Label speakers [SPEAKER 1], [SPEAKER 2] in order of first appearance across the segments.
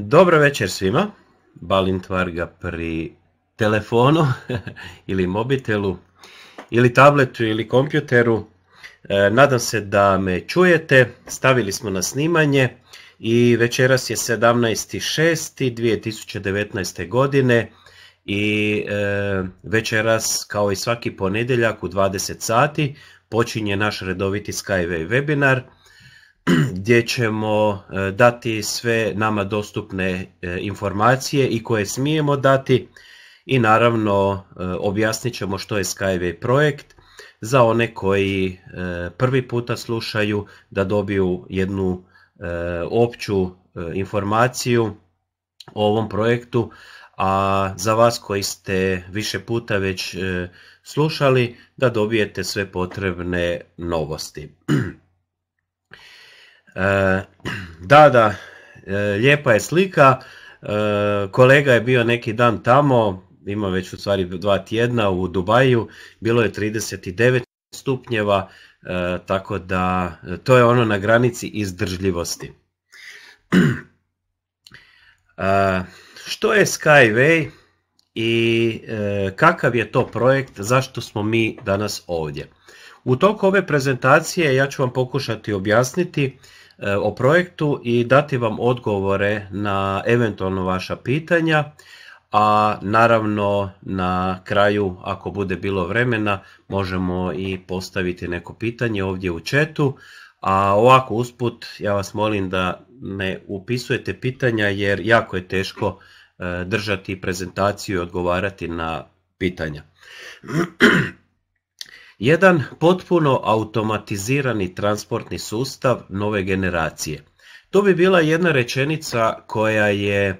[SPEAKER 1] Dobro večer svima, Balint Varga pri telefonu ili mobitelu ili tabletu ili kompjuteru. E, nadam se da me čujete, stavili smo na snimanje i večeras je 17.6.2019. godine i e, večeras kao i svaki ponedjeljak u 20 sati počinje naš redoviti Skyway webinar – gdje ćemo e, dati sve nama dostupne e, informacije i koje smijemo dati i naravno e, objasnit ćemo što je Skyway projekt za one koji prvi puta slušaju da dobiju jednu opću informaciju o ovom projektu, a za vas koji ste više puta već slušali da dobijete sve potrebne novosti. Eh, da, da, eh, lijepa je slika. Eh, kolega je bio neki dan tamo, ima već u stvari dva tjedna u Dubaju, bilo je 39 stupnjeva, tako da to je ono na granici izdržljivosti. Što je Skyway i kakav je to projekt, zašto smo mi danas ovdje? U toku ove prezentacije ja ću vam pokušati objasniti E, o projektu i dati vam odgovore na eventualno vaša pitanja, a naravno na kraju ako bude bilo vremena možemo i postaviti neko pitanje ovdje u četu, a ovako usput ja vas molim da ne upisujete pitanja jer jako je teško e, držati prezentaciju i odgovarati na pitanja. Jedan potpuno automatizirani transportni sustav nove generacije. To bi bila jedna rečenica koja je e,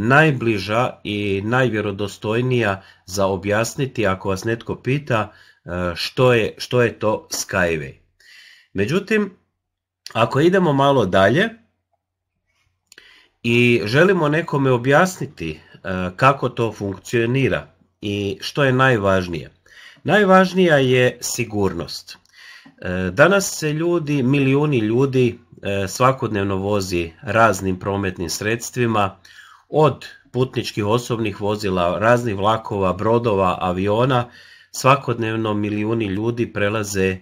[SPEAKER 1] najbliža i najvjerodostojnija za objasniti ako vas netko pita e, što, je, što je to Skyway. Međutim, ako idemo malo dalje i želimo nekome objasniti e, kako to funkcionira i što je najvažnije, Najvažnija je sigurnost. E, danas se ljudi, milijuni ljudi e, svakodnevno vozi raznim prometnim sredstvima, od putničkih osobnih vozila, raznih vlakova, brodova, aviona, svakodnevno milijuni ljudi prelaze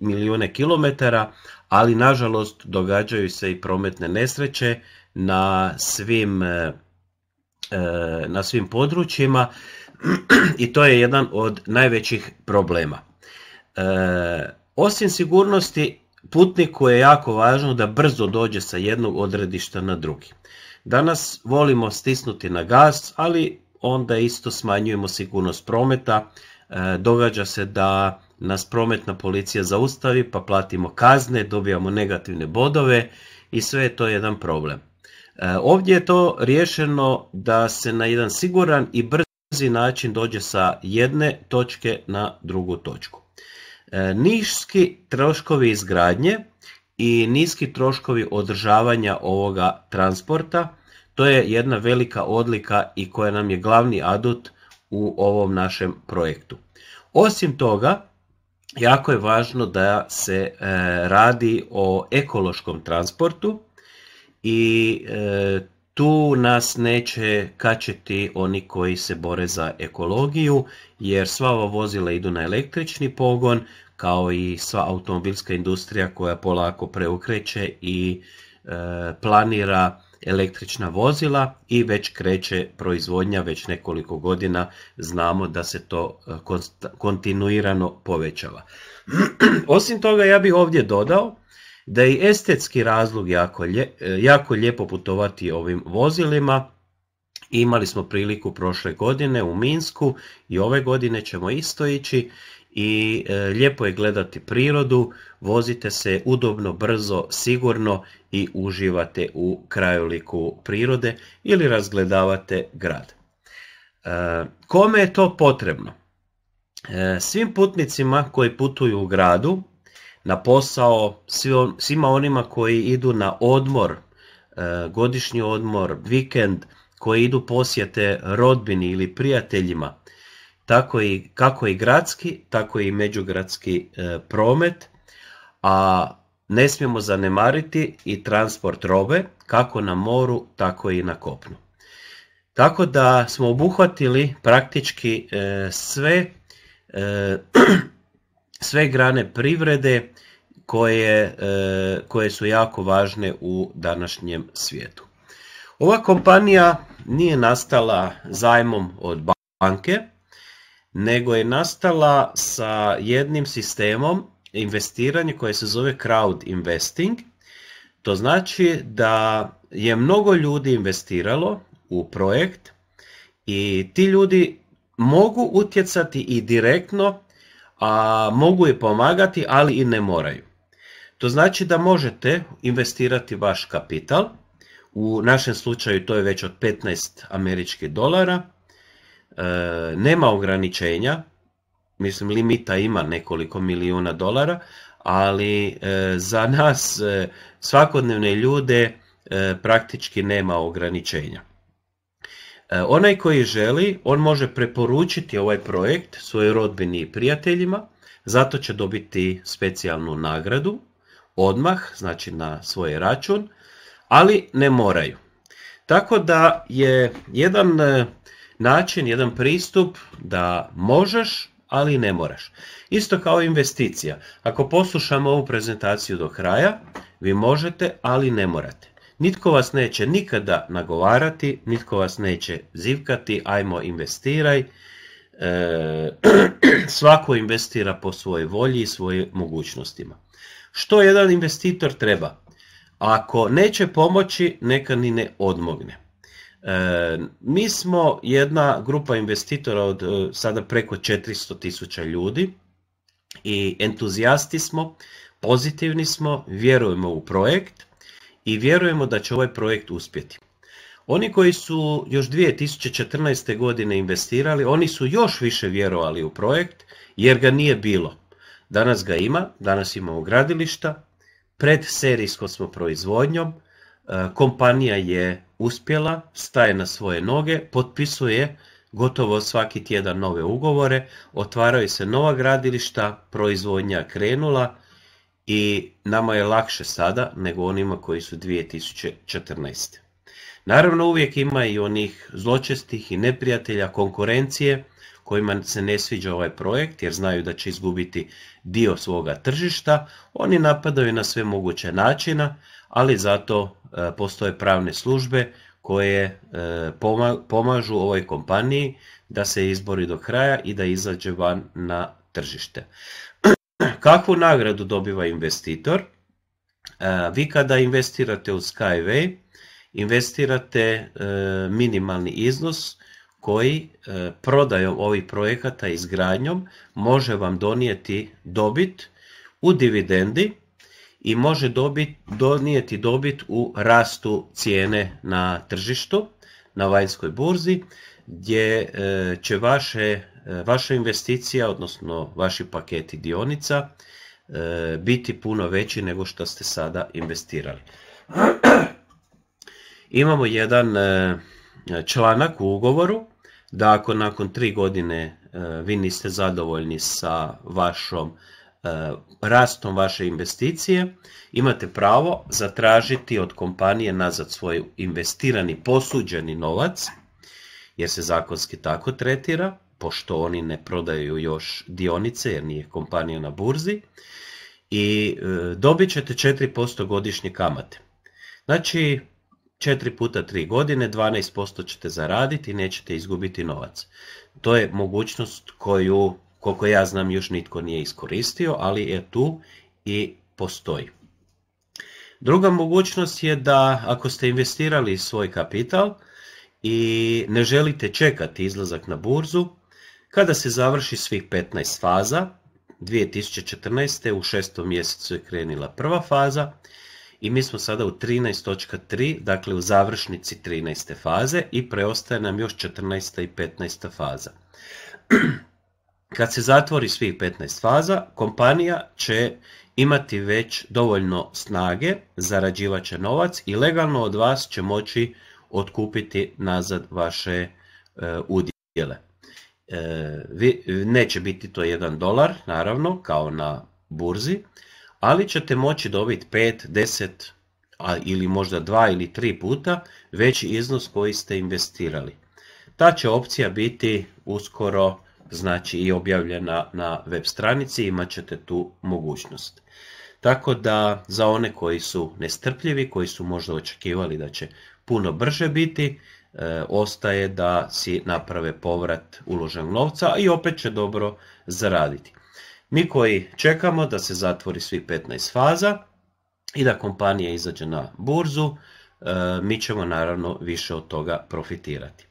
[SPEAKER 1] milijune, kilometara, ali nažalost događaju se i prometne nesreće na svim, e, na svim područjima. i to je jedan od najvećih problema. E, osim sigurnosti, putniku je jako važno da brzo dođe sa jednog odredišta na drugi. Danas volimo stisnuti na gas, ali onda isto smanjujemo sigurnost prometa. E, događa se da nas prometna policija zaustavi, pa platimo kazne, dobijamo negativne bodove i sve je to jedan problem. E, ovdje je to riješeno da se na jedan siguran i brz brzi način dođe sa jedne točke na drugu točku. E, niski troškovi izgradnje i niski troškovi održavanja ovoga transporta, to je jedna velika odlika i koja nam je glavni adut u ovom našem projektu. Osim toga, jako je važno da se e, radi o ekološkom transportu i e, tu nas neće kačeti oni koji se bore za ekologiju jer sva ova vozila idu na električni pogon kao i sva automobilska industrija koja polako preukreće i e, planira električna vozila i već kreće proizvodnja već nekoliko godina znamo da se to e, kontinuirano povećava. Osim toga ja bih ovdje dodao da je i estetski razlog jako, lje, e, jako lijepo putovati ovim vozilima. Imali smo priliku prošle godine u Minsku i ove godine ćemo isto ići i e, lijepo je gledati prirodu, vozite se udobno, brzo, sigurno i uživate u krajoliku prirode ili razgledavate grad. E, kome je to potrebno? E, svim putnicima koji putuju u gradu na posao, svima onima koji idu na odmor, e, godišnji odmor, vikend, koji idu posjete rodbini ili prijateljima, tako i, kako i gradski, tako i međugradski e, promet, a ne smijemo zanemariti i transport robe, kako na moru, tako i na kopnu. Tako da smo obuhvatili praktički e, sve sve grane privrede koje, e, koje su jako važne u današnjem svijetu. Ova kompanija nije nastala zajmom od banke, nego je nastala sa jednim sistemom investiranja koje se zove crowd investing. To znači da je mnogo ljudi investiralo u projekt i ti ljudi mogu utjecati i direktno a mogu je pomagati, ali i ne moraju. To znači da možete investirati vaš kapital, u našem slučaju to je već od 15 američkih dolara, e, nema ograničenja, mislim limita ima nekoliko milijuna dolara, ali e, za nas e, svakodnevne ljude e, praktički nema ograničenja. E, onaj koji želi, on može preporučiti ovaj projekt svojoj rodbini i prijateljima, zato će dobiti specijalnu nagradu, odmah, znači na svoj račun, ali ne moraju. Tako da je jedan e, način, jedan pristup da možeš, ali ne moraš. Isto kao investicija. Ako poslušamo ovu prezentaciju do kraja, vi možete, ali ne morate. Nitko vas neće nikada nagovarati, nitko vas neće zivkati, ajmo investiraj. E, svako investira po svojoj volji i svojim mogućnostima. Što jedan investitor treba? Ako neće pomoći, neka ni ne odmogne. E, mi smo jedna grupa investitora od e, sada preko 400 ljudi i entuzijasti smo, pozitivni smo, vjerujemo u projekt i vjerujemo da će ovaj projekt uspjeti. Oni koji su još 2014. godine investirali, oni su još više vjerovali u projekt jer ga nije bilo. Danas ga ima, danas imamo gradilišta, pred serijskom smo proizvodnjom, e, kompanija je uspjela, staje na svoje noge, potpisuje gotovo svaki tjedan nove ugovore, otvaraju se nova gradilišta, proizvodnja krenula, i nama je lakše sada nego onima koji su 2014. Naravno uvijek ima i onih zločestih i neprijatelja konkurencije kojima se ne sviđa ovaj projekt jer znaju da će izgubiti dio svoga tržišta. Oni napadaju na sve moguće načina, ali zato e, postoje pravne službe koje e, pomažu ovoj kompaniji da se izbori do kraja i da izađe van na tržište. Kakvu nagradu dobiva investitor? E, vi kada investirate u Skyway, investirate e, minimalni iznos koji e, prodajom ovih projekata izgradnjom može vam donijeti dobit u dividendi i može donijeti dobit u rastu cijene na tržištu, na vanjskoj burzi, gdje će vaše E, vaša investicija, odnosno vaši paketi dionica, e, biti puno veći nego što ste sada investirali. Imamo jedan e, članak u ugovoru da ako nakon tri godine vi niste zadovoljni sa vašom rastom vaše investicije, imate pravo zatražiti od kompanije nazad svoj investirani posuđeni novac, jer se zakonski tako tretira, pošto oni ne prodaju još dionice jer nije kompanija na burzi i e, dobit ćete 4% godišnje kamate. Znači 4 puta 3 godine, 12% ćete zaraditi i nećete izgubiti novac. To je mogućnost koju, koliko ja znam, još nitko nije iskoristio, ali je tu i postoji. Druga mogućnost je da ako ste investirali svoj kapital i ne želite čekati izlazak na burzu, kada se završi svih 15 faza, 2014. u šestom mjesecu je krenila prva faza i mi smo sada u 13.3, dakle u završnici 13. faze i preostaje nam još 14. i 15. faza. Kad se zatvori svih 15 faza, kompanija će imati već dovoljno snage, zarađivaće novac i legalno od vas će moći otkupiti nazad vaše e, udjele. E, neće biti to 1 dolar, naravno, kao na burzi, ali ćete moći dobiti 5, 10 ili možda 2 ili 3 puta veći iznos koji ste investirali. Ta će opcija biti uskoro znači i objavljena na web stranici, imat ćete tu mogućnost. Tako da za one koji su nestrpljivi, koji su možda očekivali da će puno brže biti, E, ostaje da si naprave povrat uloženog novca i opet će dobro zaraditi. Mi koji čekamo da se zatvori svi 15 faza i da kompanija izađe na burzu, e, mi ćemo naravno više od toga profitirati.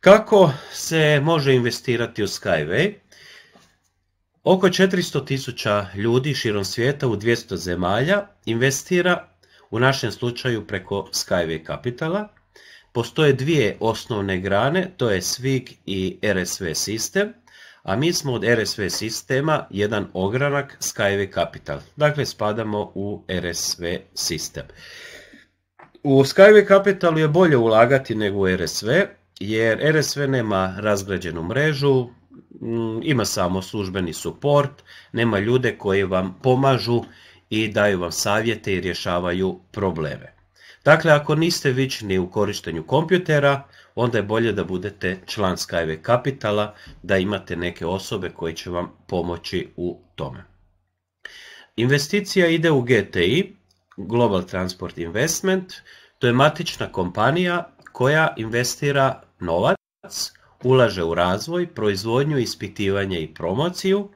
[SPEAKER 1] Kako se može investirati u Skyway? Oko 400.000 ljudi širom svijeta u 200 zemalja investira u našem slučaju preko Skyway Capitala, Postoje dvije osnovne grane, to je SVIG i RSV sistem, a mi smo od RSV sistema jedan ogranak Skyway Capital. Dakle, spadamo u RSV sistem. U Skyway Capitalu je bolje ulagati nego u RSV, jer RSV nema razgrađenu mrežu, mm, ima samo službeni suport, nema ljude koji vam pomažu i daju vam savjete i rješavaju probleme. Dakle, ako niste vični u korištenju kompjutera, onda je bolje da budete član Skyway Capitala, da imate neke osobe koje će vam pomoći u tome. Investicija ide u GTI, Global Transport Investment, to je matična kompanija koja investira novac, ulaže u razvoj, proizvodnju, ispitivanje i promociju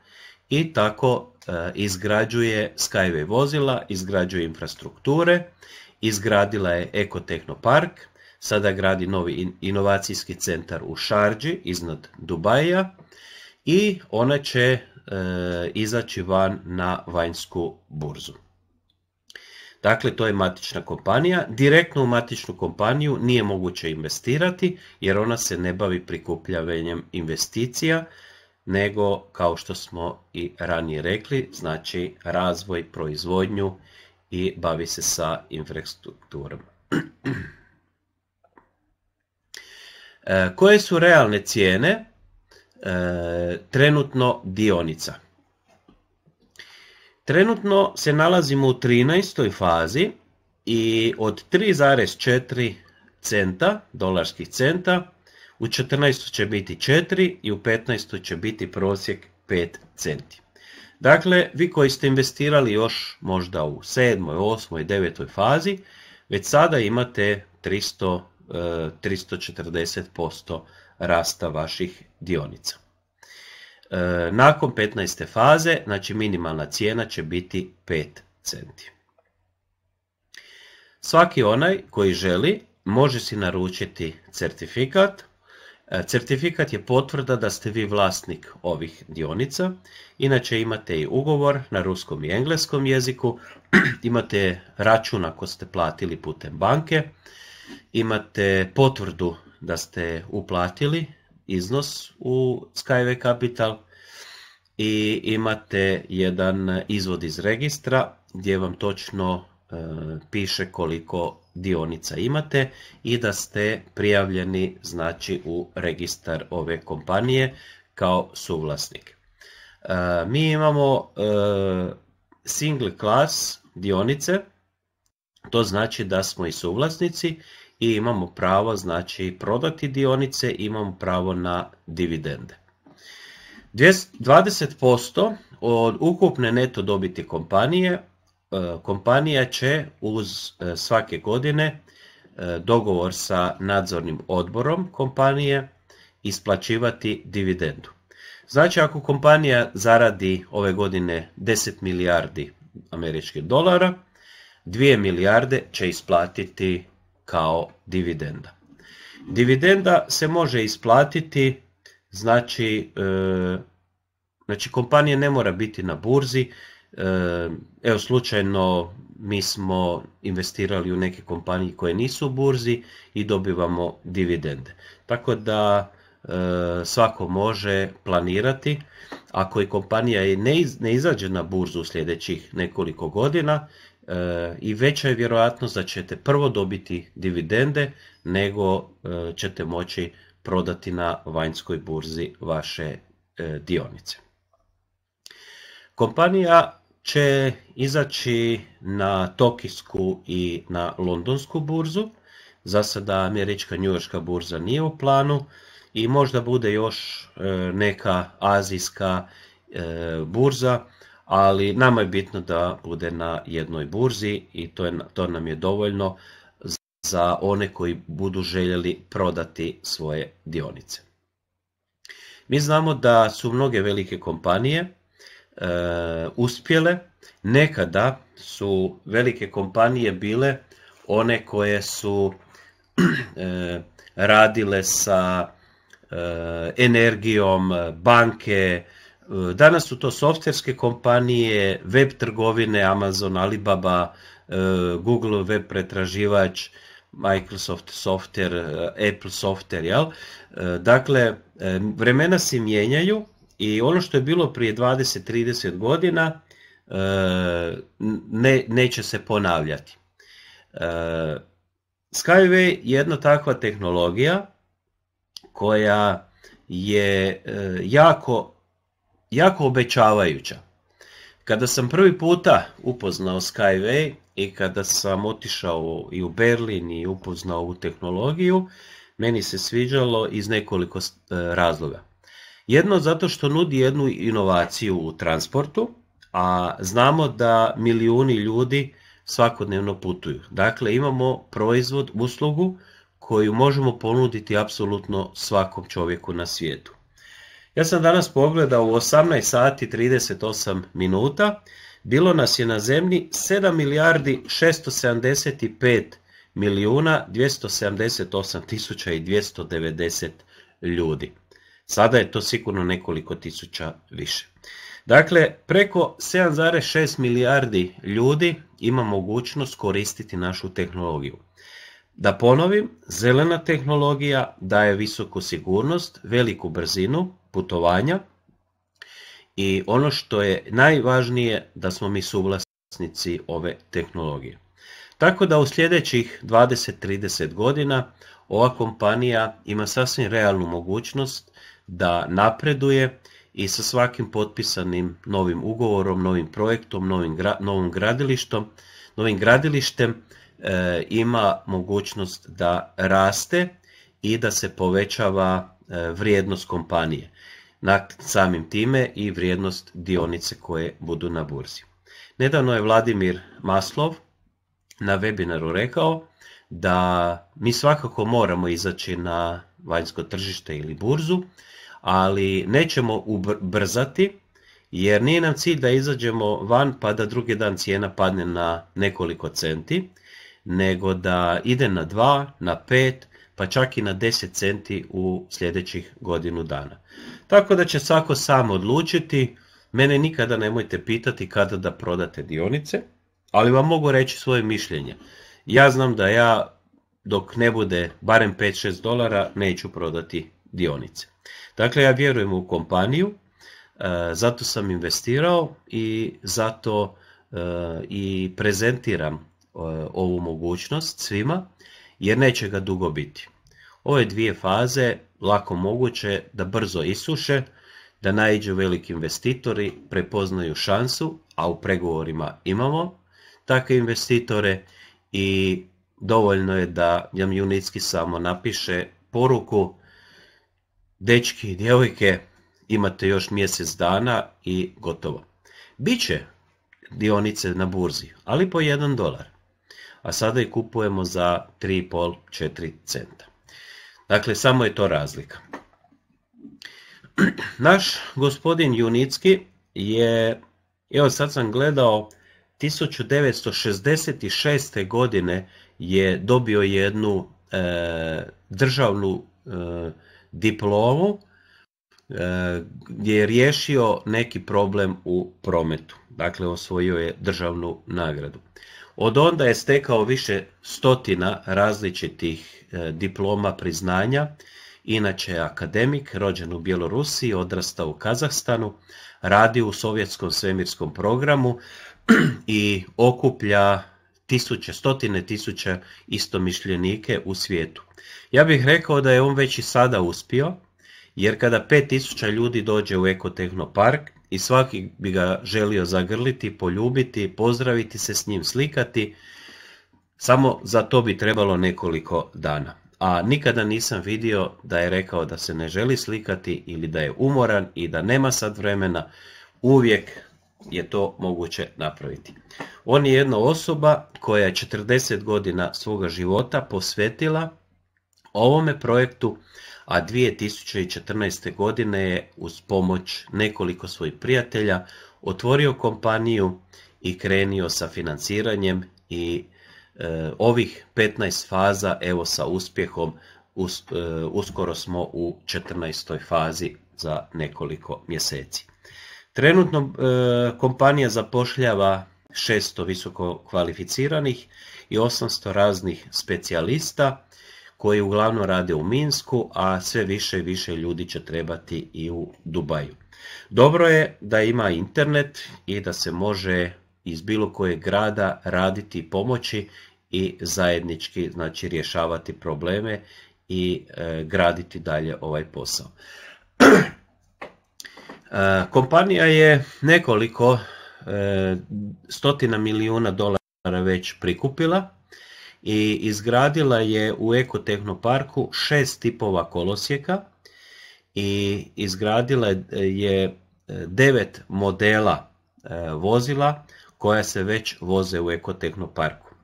[SPEAKER 1] i tako e, izgrađuje Skyway vozila, izgrađuje infrastrukture izgradila je Ekotehnopark, sada gradi novi inovacijski centar u Šarđi iznad Dubaja i ona će e, izaći van na vanjsku burzu. Dakle, to je matična kompanija. Direktno u matičnu kompaniju nije moguće investirati jer ona se ne bavi prikupljavanjem investicija, nego kao što smo i ranije rekli, znači razvoj, proizvodnju i bavi se sa infrastrukturom. E, koje su realne cijene e, trenutno dionica? Trenutno se nalazimo u 13. fazi i od 3,4 centa, dolarskih centa, u 14. će biti 4 i u 15. će biti prosjek 5 centi. Dakle, vi koji ste investirali još možda u sedmoj, osmoj, devetoj fazi, već sada imate 300, 340% e, rasta vaših dionica. E, nakon 15. faze, znači minimalna cijena će biti 5 centi. Svaki onaj koji želi može si naručiti certifikat E, certifikat je potvrda da ste vi vlasnik ovih dionica. Inače imate i ugovor na ruskom i engleskom jeziku, imate račun ako ste platili putem banke, imate potvrdu da ste uplatili iznos u Skyway Capital i imate jedan izvod iz registra gdje vam točno E, piše koliko dionica imate i da ste prijavljeni znači u registar ove kompanije kao suvlasnik. E, mi imamo e, single class dionice, to znači da smo i suvlasnici i imamo pravo znači prodati dionice, imamo pravo na dividende. 20% od ukupne neto dobiti kompanije Eh, kompanija će uz eh, svake godine eh, dogovor sa nadzornim odborom kompanije isplaćivati dividendu. Znači ako kompanija zaradi ove godine 10 milijardi američkih dolara, 2 milijarde će isplatiti kao dividenda. Dividenda se može isplatiti, znači, znači kompanija ne mora biti na burzi, Evo slučajno mi smo investirali u neke kompanije koje nisu u burzi i dobivamo dividende. Tako da e, svako može planirati. Ako je kompanija ne izađe na burzu u sljedećih nekoliko godina e, i veća je vjerojatnost da ćete prvo dobiti dividende nego e, ćete moći prodati na vanjskoj burzi vaše dionice. Kompanija će izaći na tokijsku i na londonsku burzu. Za sada američka njujorska burza nije u planu i možda bude još e, neka azijska e, burza, ali nama je bitno da bude na jednoj burzi i to, je, to nam je dovoljno za one koji budu željeli prodati svoje dionice. Mi znamo da su mnoge velike kompanije E, uspjele. Nekada su velike kompanije bile one koje su e, radile sa e, energijom, banke, Danas su to softverske kompanije, web trgovine, Amazon, Alibaba, Google web pretraživač, Microsoft software, Apple software, jel? Dakle, vremena se mijenjaju i ono što je bilo prije 20-30 godina e, ne, neće se ponavljati. E, Skyway je jedna takva tehnologija koja je e, jako, jako obećavajuća. Kada sam prvi puta upoznao Skyway i kada sam otišao i u Berlin i upoznao ovu tehnologiju, meni se sviđalo iz nekoliko razloga. Jedno zato što nudi jednu inovaciju u transportu, a znamo da milijuni ljudi svakodnevno putuju. Dakle, imamo proizvod, uslugu koju možemo ponuditi apsolutno svakom čovjeku na svijetu. Ja sam danas pogledao u 18 sati 38 minuta, bilo nas je na zemlji 7 milijardi 675 milijuna 278 ljudi. Sada je to sigurno nekoliko tisuća više. Dakle, preko 7,6 milijardi ljudi ima mogućnost koristiti našu tehnologiju. Da ponovim, zelena tehnologija daje visoku sigurnost, veliku brzinu putovanja i ono što je najvažnije da smo mi suvlasnici ove tehnologije. Tako da u sljedećih 20-30 godina ova kompanija ima sasvim realnu mogućnost da napreduje i sa svakim potpisanim novim ugovorom, novim projektom, novim, novom gradilištom, novim gradilištem e, ima mogućnost da raste i da se povećava e, vrijednost kompanije. Na samim time i vrijednost dionice koje budu na burzi. Nedavno je Vladimir Maslov na webinaru rekao da mi svakako moramo izaći na vanjsko tržište ili burzu ali nećemo ubrzati jer nije nam cilj da izađemo van pa da drugi dan cijena padne na nekoliko centi, nego da ide na 2, na 5, pa čak i na 10 centi u sljedećih godinu dana. Tako da će svako sam odlučiti, mene nikada nemojte pitati kada da prodate dionice, ali vam mogu reći svoje mišljenje. Ja znam da ja dok ne bude barem 5-6 dolara neću prodati dionice. Dakle, ja vjerujem u kompaniju, e, zato sam investirao i zato e, i prezentiram e, ovu mogućnost svima, jer neće ga dugo biti. Ove dvije faze lako moguće da brzo isuše, da naiđu veliki investitori, prepoznaju šansu, a u pregovorima imamo takve investitore i dovoljno je da Jamjunitski samo napiše poruku dečki i djevojke, imate još mjesec dana i gotovo. Biće dionice na burzi, ali po 1 dolar. A sada ih kupujemo za 3,5-4 centa. Dakle, samo je to razlika. Naš gospodin Junicki je, evo sad sam gledao, 1966. godine je dobio jednu e, državnu e, diplomu e, gdje je riješio neki problem u prometu. Dakle, osvojio je državnu nagradu. Od onda je stekao više stotina različitih e, diploma priznanja. Inače je akademik, rođen u Bjelorusiji, odrastao u Kazahstanu, radi u sovjetskom svemirskom programu i okuplja tisuće, stotine tisuća istomišljenike u svijetu. Ja bih rekao da je on već i sada uspio, jer kada 5000 ljudi dođe u ekotehnopark i svaki bi ga želio zagrliti, poljubiti, pozdraviti se s njim, slikati, samo za to bi trebalo nekoliko dana. A nikada nisam vidio da je rekao da se ne želi slikati ili da je umoran i da nema sad vremena, uvijek je to moguće napraviti. On je jedna osoba koja je 40 godina svoga života posvetila ovome projektu, a 2014. godine je uz pomoć nekoliko svojih prijatelja otvorio kompaniju i krenio sa financiranjem i e, ovih 15 faza evo sa uspjehom e, uskoro smo u 14. fazi za nekoliko mjeseci. Trenutno e, kompanija zapošljava 600 visoko kvalificiranih i 800 raznih specijalista koji uglavnom rade u Minsku, a sve više i više ljudi će trebati i u Dubaju. Dobro je da ima internet i da se može iz bilo kojeg grada raditi pomoći i zajednički znači rješavati probleme i e, graditi dalje ovaj posao. E, kompanija je nekoliko e, stotina milijuna dolara već prikupila i izgradila je u ekotehnoparku šest tipova kolosijeka i izgradila je e, devet modela vozila koja se već voze u ekotehnoparku.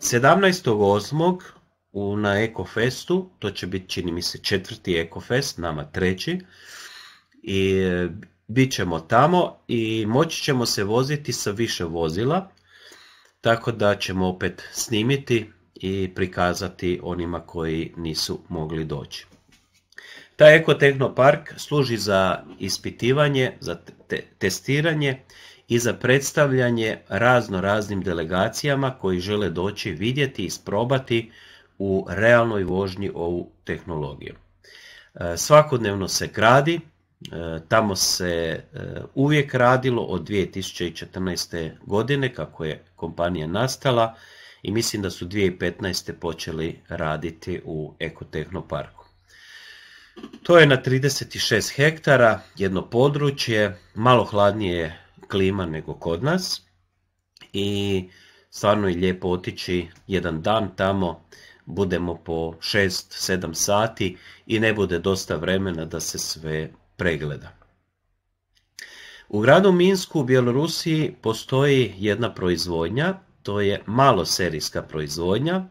[SPEAKER 1] 17.8. na Ekofestu, to će biti čini mi se četvrti Ekofest, nama treći, i e, bit ćemo tamo i moći ćemo se voziti sa više vozila, tako da ćemo opet snimiti i prikazati onima koji nisu mogli doći. Taj park služi za ispitivanje, za testiranje i za predstavljanje razno raznim delegacijama koji žele doći vidjeti i isprobati u realnoj vožnji ovu tehnologiju. E, svakodnevno se gradi, E, tamo se e, uvijek radilo od 2014. godine kako je kompanija nastala i mislim da su 2015. počeli raditi u Ekotehnoparku. To je na 36 hektara, jedno područje, malo hladnije je klima nego kod nas i stvarno je lijepo otići jedan dan tamo, budemo po 6-7 sati i ne bude dosta vremena da se sve pregleda. U gradu Minsku u Bjelorusiji postoji jedna proizvodnja, to je malo serijska proizvodnja,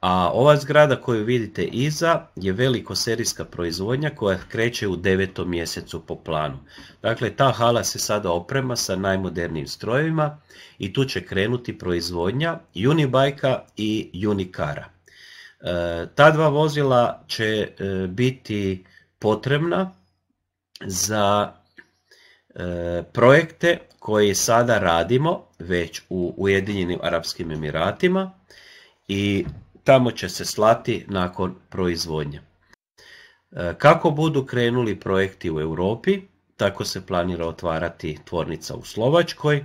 [SPEAKER 1] a ova zgrada koju vidite iza je veliko serijska proizvodnja koja kreće u devetom mjesecu po planu. Dakle, ta hala se sada oprema sa najmodernijim strojevima i tu će krenuti proizvodnja Unibajka i Unikara. E, ta dva vozila će e, biti potrebna za e, projekte koje sada radimo već u Ujedinjenim Arabskim Emiratima i tamo će se slati nakon proizvodnje. E, kako budu krenuli projekti u Europi, tako se planira otvarati tvornica u Slovačkoj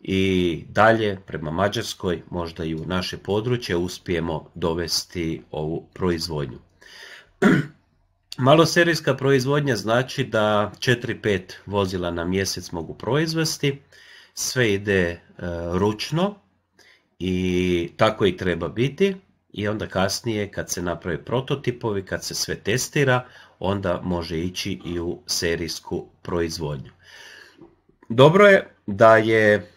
[SPEAKER 1] i dalje prema Mađarskoj, možda i u naše područje, uspijemo dovesti ovu proizvodnju. Malo serijska proizvodnja znači da 4-5 vozila na mjesec mogu proizvesti, sve ide e, ručno i tako i treba biti i onda kasnije kad se naprave prototipovi, kad se sve testira, onda može ići i u serijsku proizvodnju. Dobro je da je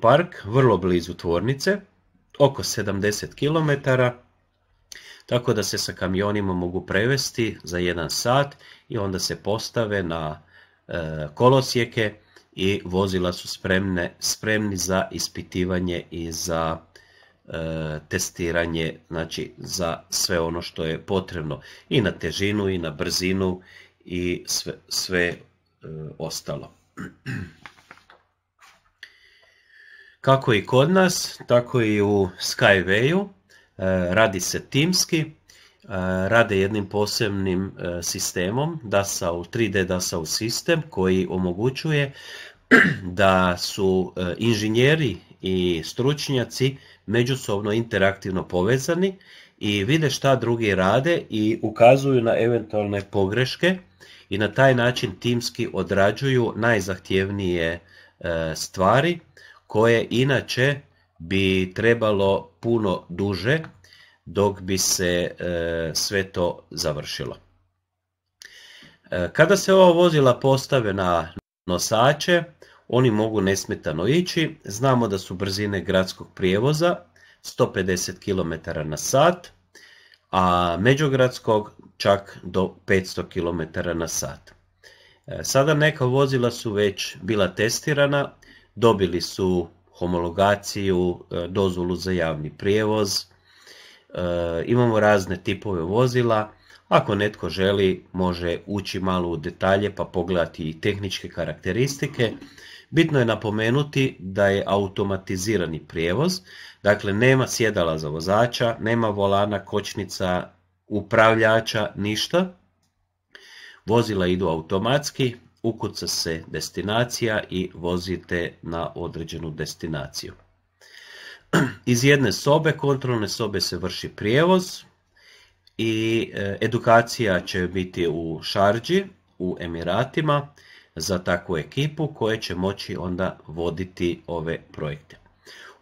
[SPEAKER 1] Park vrlo blizu tvornice, oko 70 km, tako da se sa kamionima mogu prevesti za jedan sat i onda se postave na e, kolosijeke i vozila su spremne, spremni za ispitivanje i za e, testiranje, znači za sve ono što je potrebno i na težinu i na brzinu i sve, sve e, ostalo. Kako i kod nas, tako i u Skywayu E, radi se timski, e, rade jednim posebnim e, sistemom, sa u 3D DASA u sistem koji omogućuje da su inženjeri i stručnjaci međusobno interaktivno povezani i vide šta drugi rade i ukazuju na eventualne pogreške i na taj način timski odrađuju najzahtjevnije stvari koje inače bi trebalo puno duže dok bi se e, sve to završilo. E, kada se ova vozila postave na nosače, oni mogu nesmetano ići. Znamo da su brzine gradskog prijevoza 150 km na sat, a međugradskog čak do 500 km na sat. E, sada neka vozila su već bila testirana, dobili su homologaciju, e, dozvolu za javni prijevoz. E, imamo razne tipove vozila. Ako netko želi, može ući malo u detalje pa pogledati i tehničke karakteristike. Bitno je napomenuti da je automatizirani prijevoz, dakle nema sjedala za vozača, nema volana, kočnica, upravljača, ništa. Vozila idu automatski, ukuca se destinacija i vozite na određenu destinaciju. Iz jedne sobe, kontrolne sobe se vrši prijevoz i e, edukacija će biti u Šarđi, u Emiratima, za takvu ekipu koje će moći onda voditi ove projekte.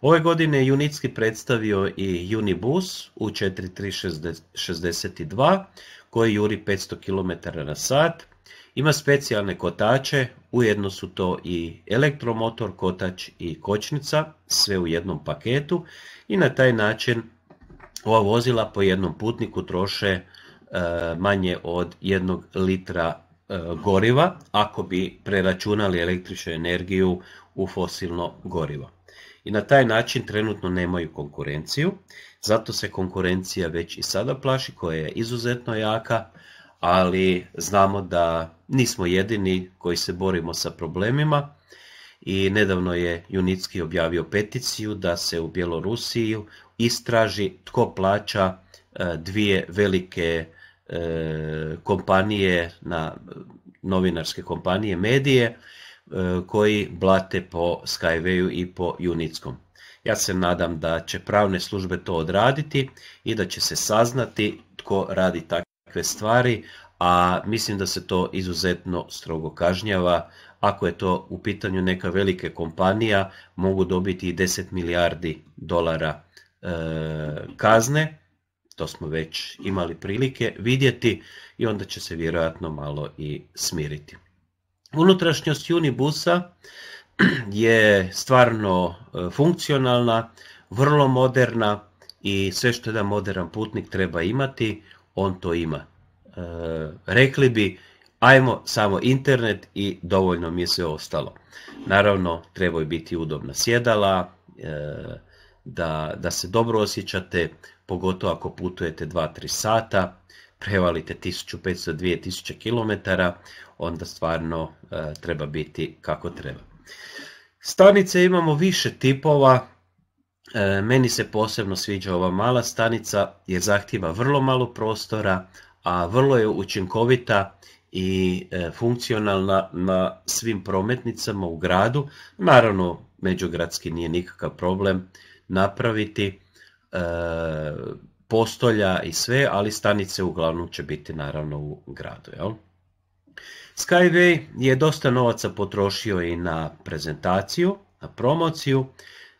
[SPEAKER 1] Ove godine je predstavio i Unibus u 4362 koji juri 500 km na sat ima specijalne kotače, ujedno su to i elektromotor, kotač i kočnica, sve u jednom paketu i na taj način ova vozila po jednom putniku troše e, manje od jednog litra e, goriva ako bi preračunali električnu energiju u fosilno gorivo. I na taj način trenutno nemaju konkurenciju, zato se konkurencija već i sada plaši koja je izuzetno jaka ali znamo da nismo jedini koji se borimo sa problemima i nedavno je Junitski objavio peticiju da se u Bjelorusiji istraži tko plaća e, dvije velike e, kompanije, na novinarske kompanije, medije, e, koji blate po Skywayu i po Junickom. Ja se nadam da će pravne službe to odraditi i da će se saznati tko radi tako takve stvari, a mislim da se to izuzetno strogo kažnjava. Ako je to u pitanju neka velike kompanija, mogu dobiti i 10 milijardi dolara e, kazne, to smo već imali prilike vidjeti i onda će se vjerojatno malo i smiriti. Unutrašnjost Unibusa je stvarno e, funkcionalna, vrlo moderna i sve što jedan modern putnik treba imati, on to ima. E, rekli bi, ajmo samo internet i dovoljno mi je sve ostalo. Naravno, trebaju biti udobna sjedala, e, da, da se dobro osjećate, pogotovo ako putujete 2-3 sata, prevalite 1500-2000 km, onda stvarno e, treba biti kako treba. Stanice imamo više tipova, E, meni se posebno sviđa ova mala stanica jer zahtjeva vrlo malo prostora, a vrlo je učinkovita i e, funkcionalna na svim prometnicama u gradu. Naravno, međugradski nije nikakav problem napraviti e, postolja i sve, ali stanice uglavnom će biti naravno u gradu. Jel? Skyway je dosta novaca potrošio i na prezentaciju, na promociju,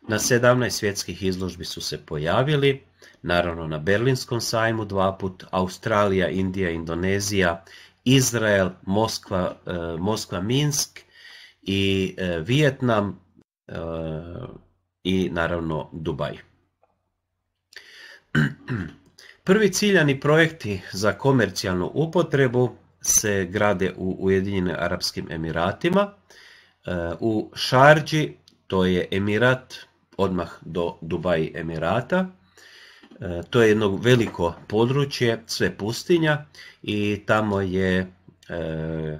[SPEAKER 1] na 17 svjetskih izložbi su se pojavili, naravno na Berlinskom sajmu dva put, Australija, Indija, Indonezija, Izrael, Moskva, e, Moskva Minsk i e, Vijetnam e, i naravno Dubaj. Prvi ciljani projekti za komercijalnu upotrebu se grade u Ujedinjenim Arabskim Emiratima, u Šarđi, to je Emirat odmah do dubaji Emirata. E, to je jedno veliko područje, sve pustinja i tamo je e,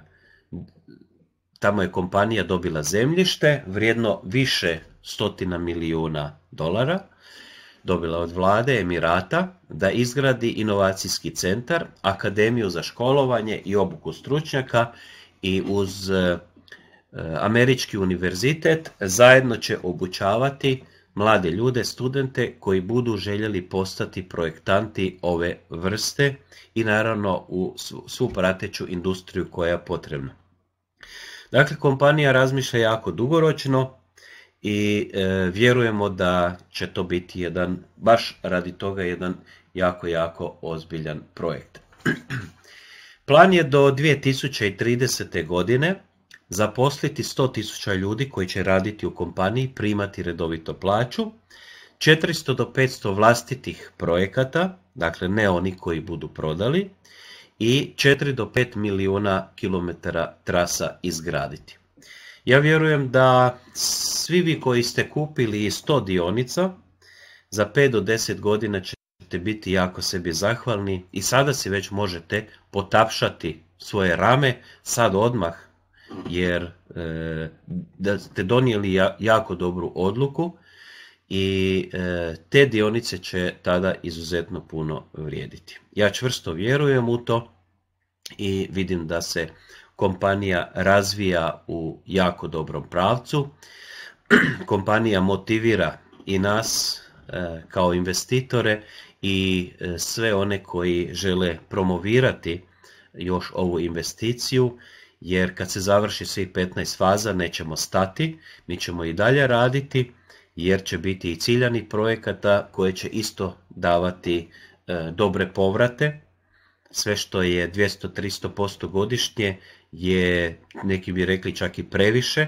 [SPEAKER 1] tamo je kompanija dobila zemljište vrijedno više stotina milijuna dolara, dobila od vlade Emirata da izgradi inovacijski centar, akademiju za školovanje i obuku stručnjaka i uz e, Eh, američki univerzitet zajedno će obučavati mlade ljude, studente koji budu željeli postati projektanti ove vrste i naravno u svu prateću industriju koja je potrebna. Dakle, kompanija razmišlja jako dugoročno i eh, vjerujemo da će to biti jedan, baš radi toga jedan jako, jako ozbiljan projekt. Plan je do 2030. godine zaposliti 100.000 ljudi koji će raditi u kompaniji, primati redovito plaću, 400 do 500 vlastitih projekata, dakle ne oni koji budu prodali, i 4 do 5 milijuna kilometara trasa izgraditi. Ja vjerujem da svi vi koji ste kupili 100 dionica, za 5 do 10 godina ćete biti jako sebi zahvalni i sada si već možete potapšati svoje rame, sad odmah jer e, da ste donijeli jako dobru odluku i e, te dionice će tada izuzetno puno vrijediti. Ja čvrsto vjerujem u to i vidim da se kompanija razvija u jako dobrom pravcu. kompanija motivira i nas e, kao investitore i sve one koji žele promovirati još ovu investiciju jer kad se završi svih 15 faza nećemo stati, mi ćemo i dalje raditi jer će biti i ciljani projekata koje će isto davati e, dobre povrate. Sve što je 200-300% godišnje je, neki bi rekli, čak i previše,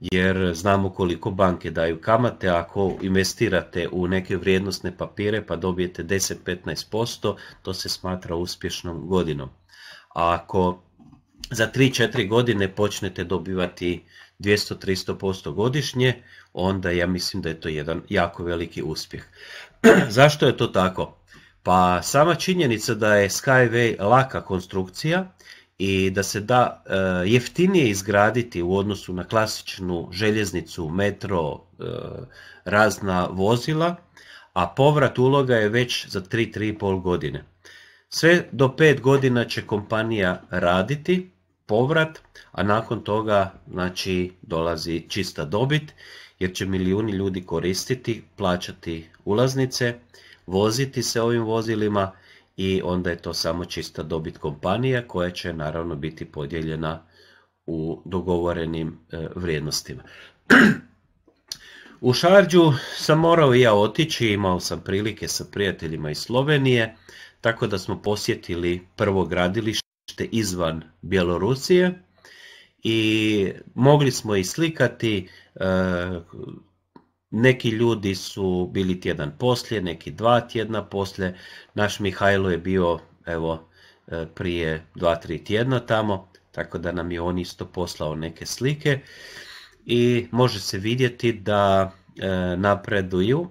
[SPEAKER 1] jer znamo koliko banke daju kamate, ako investirate u neke vrijednostne papire pa dobijete 10-15%, to se smatra uspješnom godinom. A ako za 3-4 godine počnete dobivati 200-300% godišnje, onda ja mislim da je to jedan jako veliki uspjeh. Zašto je to tako? Pa sama činjenica da je Skyway laka konstrukcija i da se da e, jeftinije izgraditi u odnosu na klasičnu željeznicu, metro, e, razna vozila, a povrat uloga je već za 3-3,5 godine. Sve do 5 godina će kompanija raditi povrat, a nakon toga znači, dolazi čista dobit jer će milijuni ljudi koristiti, plaćati ulaznice, voziti se ovim vozilima i onda je to samo čista dobit kompanija koja će naravno biti podijeljena u dogovorenim e, vrijednostima. u Šarđu sam morao i ja otići, imao sam prilike sa prijateljima iz Slovenije, tako da smo posjetili prvo gradilište izvan Bjelorusije i mogli smo i slikati, e, neki ljudi su bili tjedan poslije, neki dva tjedna poslije, naš Mihajlo je bio evo e, prije dva, tri tjedna tamo, tako da nam je on isto poslao neke slike i može se vidjeti da e, napreduju,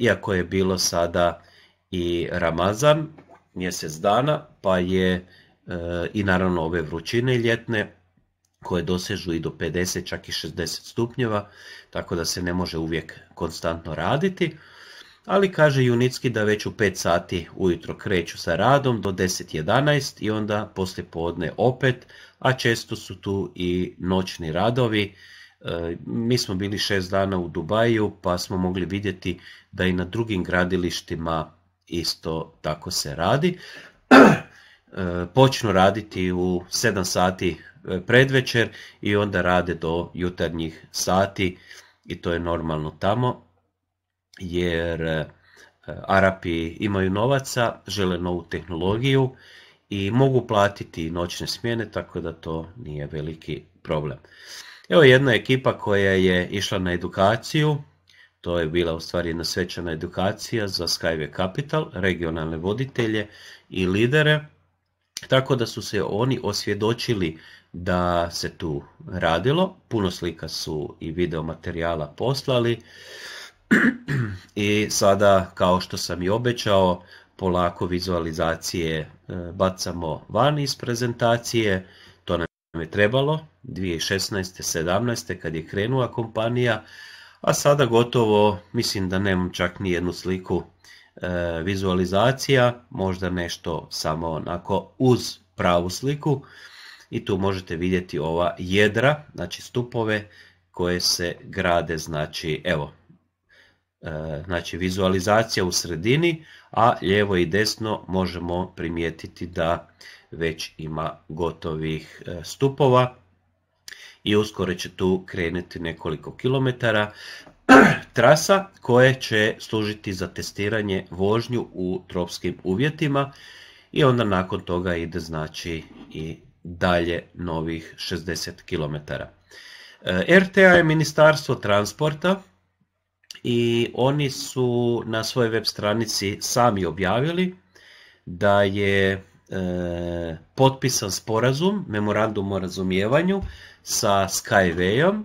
[SPEAKER 1] iako je bilo sada i Ramazan, mjesec dana, pa je E, i naravno ove vrućine ljetne koje dosežu i do 50 čak i 60 stupnjeva tako da se ne može uvijek konstantno raditi ali kaže Junicki da već u 5 sati ujutro kreću sa radom do 10-11 i onda poslije podne opet, a često su tu i noćni radovi. E, mi smo bili 6 dana u Dubaju pa smo mogli vidjeti da i na drugim gradilištima isto tako se radi. E, počnu raditi u 7 sati e, predvečer i onda rade do jutarnjih sati i to je normalno tamo jer e, Arapi imaju novaca, žele novu tehnologiju i mogu platiti noćne smjene tako da to nije veliki problem. Evo jedna ekipa koja je išla na edukaciju, to je bila u stvari jedna svečana edukacija za Skyway Capital, regionalne voditelje i lidere tako da su se oni osvjedočili da se tu radilo, puno slika su i video materijala poslali i sada kao što sam i obećao polako vizualizacije e, bacamo van iz prezentacije, to nam je trebalo 2016. 17. kad je krenula kompanija, a sada gotovo mislim da nemam čak ni jednu sliku E, vizualizacija, možda nešto samo onako uz pravu sliku i tu možete vidjeti ova jedra, znači stupove koje se grade, znači evo, e, znači vizualizacija u sredini, a lijevo i desno možemo primijetiti da već ima gotovih e, stupova i uskoro će tu krenuti nekoliko kilometara trasa koje će služiti za testiranje vožnju u tropskim uvjetima i onda nakon toga ide znači i dalje novih 60 km. RTA je ministarstvo transporta i oni su na svojoj web stranici sami objavili da je e, potpisan sporazum, memorandum o razumijevanju sa Skywayom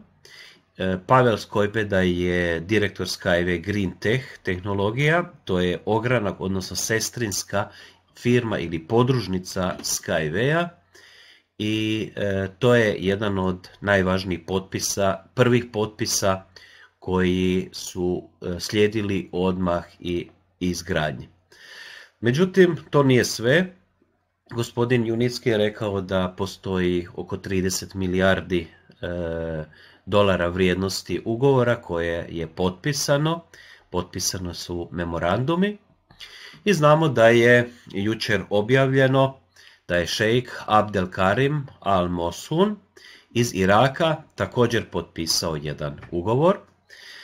[SPEAKER 1] E, Pavel Skojbeda je direktor Skyway Green Tech tehnologija, to je ogranak, odnosno sestrinska firma ili podružnica skyvea i e, to je jedan od najvažnijih potpisa, prvih potpisa koji su e, slijedili odmah i izgradnje. Međutim, to nije sve. Gospodin Junicki je rekao da postoji oko 30 milijardi dolara vrijednosti ugovora koje je potpisano, potpisano su memorandumi i znamo da je jučer objavljeno da je šejk Abdel Karim Al Mosun iz Iraka također potpisao jedan ugovor.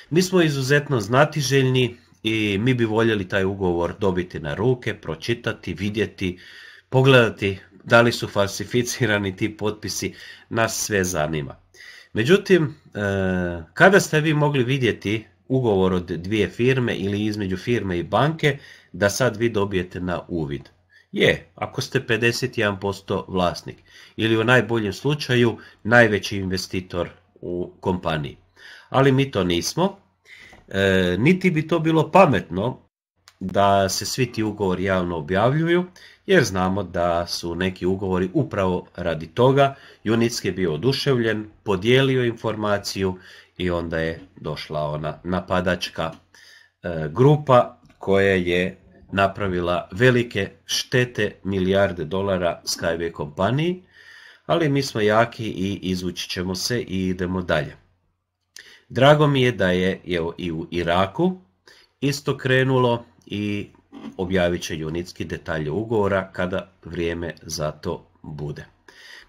[SPEAKER 1] Mi smo izuzetno znatiželjni i mi bi voljeli taj ugovor dobiti na ruke, pročitati, vidjeti, pogledati da li su falsificirani ti potpisi, nas sve zanima. Međutim, e, kada ste vi mogli vidjeti ugovor od dvije firme ili između firme i banke da sad vi dobijete na uvid? Je, ako ste 51% vlasnik ili u najboljem slučaju najveći investitor u kompaniji. Ali mi to nismo, e, niti bi to bilo pametno da se svi ti ugovori javno objavljuju, jer znamo da su neki ugovori upravo radi toga. Junitski je bio oduševljen, podijelio informaciju i onda je došla ona napadačka e, grupa koja je napravila velike štete milijarde dolara Skyway kompaniji, ali mi smo jaki i izvući ćemo se i idemo dalje. Drago mi je da je evo, i u Iraku isto krenulo i objavit će junitski detalje ugovora kada vrijeme za to bude.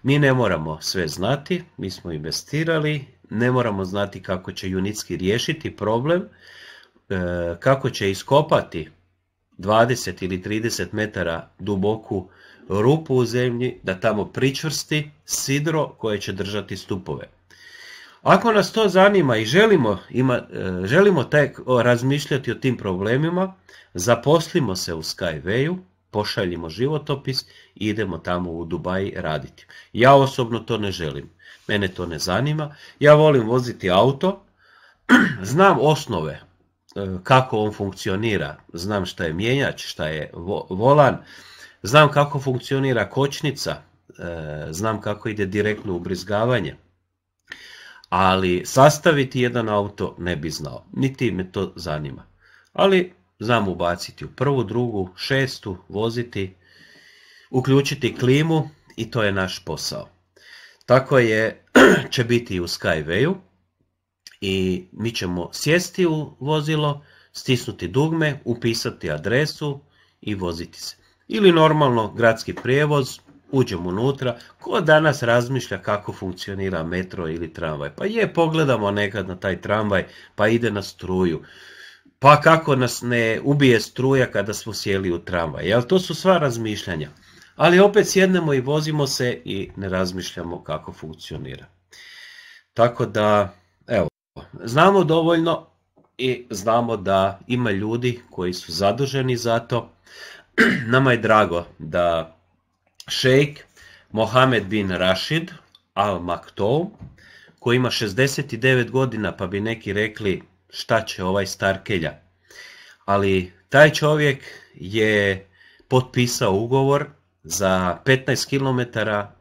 [SPEAKER 1] Mi ne moramo sve znati, mi smo investirali, ne moramo znati kako će junitski riješiti problem, e, kako će iskopati 20 ili 30 metara duboku rupu u zemlji, da tamo pričvrsti sidro koje će držati stupove. Ako nas to zanima i želimo, ima, e, želimo razmišljati o tim problemima, zaposlimo se u Skywayu, pošaljimo životopis i idemo tamo u Dubaji raditi. Ja osobno to ne želim. Mene to ne zanima. Ja volim voziti auto. Znam osnove e, kako on funkcionira. Znam šta je mijenjač, šta je volan. Znam kako funkcionira kočnica. E, znam kako ide direktno ubrizgavanje ali sastaviti jedan auto ne bi znao, niti me to zanima. Ali znam ubaciti u prvu, drugu, šestu, voziti, uključiti klimu i to je naš posao. Tako je, će biti i u Skywayu i mi ćemo sjesti u vozilo, stisnuti dugme, upisati adresu i voziti se. Ili normalno gradski prijevoz, uđemo unutra, ko danas razmišlja kako funkcionira metro ili tramvaj? Pa je, pogledamo nekad na taj tramvaj, pa ide na struju. Pa kako nas ne ubije struja kada smo sjeli u tramvaj? Jel, to su sva razmišljanja. Ali opet sjednemo i vozimo se i ne razmišljamo kako funkcionira. Tako da, evo, znamo dovoljno i znamo da ima ljudi koji su zaduženi za to. Nama je drago da šejk Mohamed bin Rashid Al Maktou, koji ima 69 godina, pa bi neki rekli šta će ovaj starkelja. Ali taj čovjek je potpisao ugovor za 15 km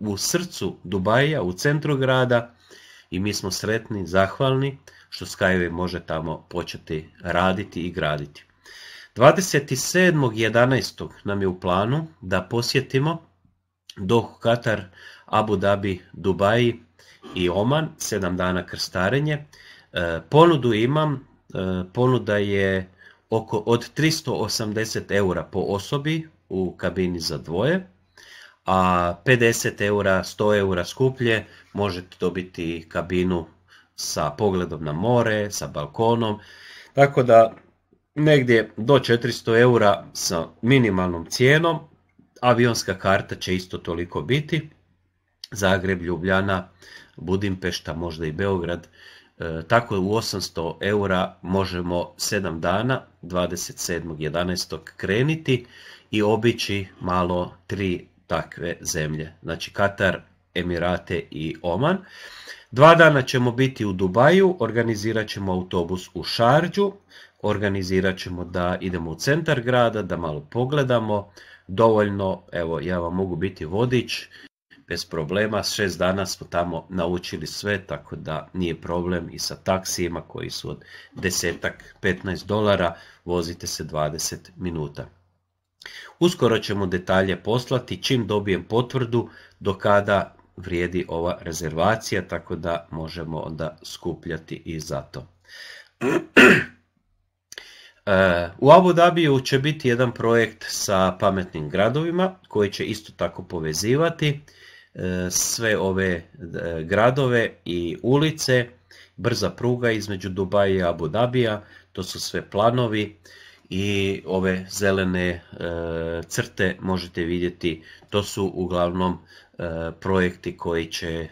[SPEAKER 1] u srcu Dubaja, u centru grada i mi smo sretni, zahvalni što Skyway može tamo početi raditi i graditi. 27.11. nam je u planu da posjetimo do Katar, Abu Dhabi, Dubaji i Oman, 7 dana krstarenje. E, ponudu imam, e, ponuda je oko od 380 eura po osobi u kabini za dvoje, a 50 eura, 100 eura skuplje možete dobiti kabinu sa pogledom na more, sa balkonom, tako da negdje do 400 eura sa minimalnom cijenom, Avionska karta će isto toliko biti. Zagreb, Ljubljana, Budimpešta, možda i Beograd. E, tako je u 800 eura možemo 7 dana, 27.11. kreniti i obići malo tri takve zemlje. Znači Katar, Emirate i Oman. Dva dana ćemo biti u Dubaju, organizirat ćemo autobus u Šarđu, organizirat ćemo da idemo u centar grada, da malo pogledamo, dovoljno, evo ja vam mogu biti vodič, bez problema, šest dana smo tamo naučili sve, tako da nije problem i sa taksijima koji su od desetak, 15 dolara, vozite se 20 minuta. Uskoro ćemo detalje poslati, čim dobijem potvrdu, do kada vrijedi ova rezervacija, tako da možemo onda skupljati i za to. E, u Abu Dhabiju će biti jedan projekt sa pametnim gradovima koji će isto tako povezivati e, sve ove e, gradove i ulice, brza pruga između Dubaja i Abu Dhabija, to su sve planovi i ove zelene crte možete vidjeti, to su uglavnom projekti koji će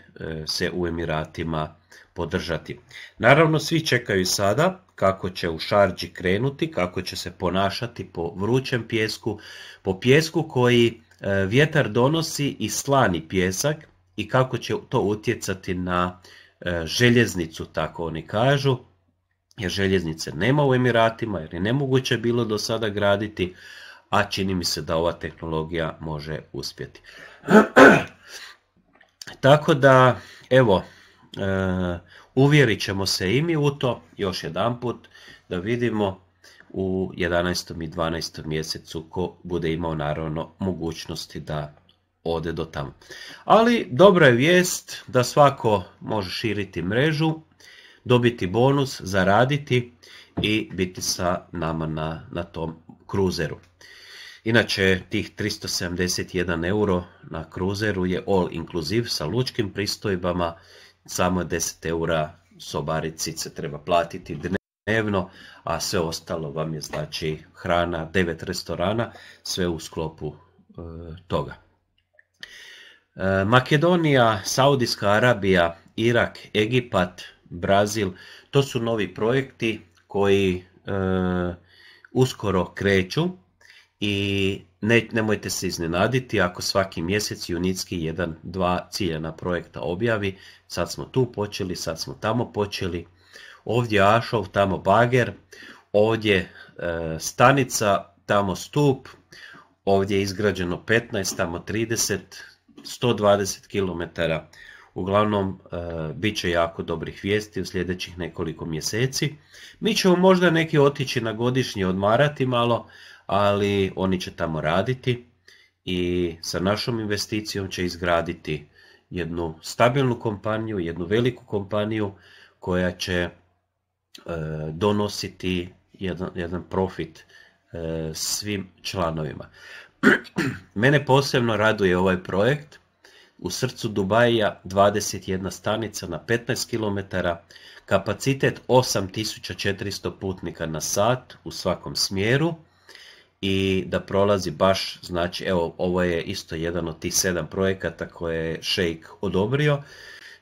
[SPEAKER 1] se u Emiratima podržati. Naravno svi čekaju sada kako će u Šarđi krenuti, kako će se ponašati po vrućem pjesku, po pjesku koji e, vjetar donosi i slani pjesak i kako će to utjecati na e, željeznicu, tako oni kažu, jer željeznice nema u Emiratima, jer je nemoguće bilo do sada graditi, a čini mi se da ova tehnologija može uspjeti. Tako da, evo, e, Uvjerit ćemo se i mi u to još jedanput da vidimo u 11. i 12. mjesecu ko bude imao naravno mogućnosti da ode do tamo. Ali dobra je vijest da svako može širiti mrežu, dobiti bonus, zaraditi i biti sa nama na, na tom kruzeru. Inače, tih 371 euro na kruzeru je all inclusive sa lučkim pristojbama, samo 10 eura se treba platiti dnevno, a sve ostalo vam je znači hrana, 9 restorana, sve u sklopu e, toga. E, Makedonija, Saudijska Arabija, Irak, Egipat, Brazil, to su novi projekti koji e, uskoro kreću i ne, nemojte se iznenaditi ako svaki mjesec junitski jedan, dva ciljena projekta objavi. Sad smo tu počeli, sad smo tamo počeli. Ovdje Ašov, tamo bager, ovdje e, stanica, tamo stup, ovdje je izgrađeno 15, tamo 30, 120 km. Uglavnom, e, bit će jako dobrih vijesti u sljedećih nekoliko mjeseci. Mi ćemo možda neki otići na godišnji, odmarati malo, ali oni će tamo raditi i sa našom investicijom će izgraditi jednu stabilnu kompaniju, jednu veliku kompaniju koja će e, donositi jedan, jedan profit e, svim članovima. Mene posebno raduje ovaj projekt. U srcu Dubaja 21 stanica na 15 km, kapacitet 8400 putnika na sat u svakom smjeru i da prolazi baš, znači evo ovo je isto jedan od tih sedam projekata koje je Sheik odobrio,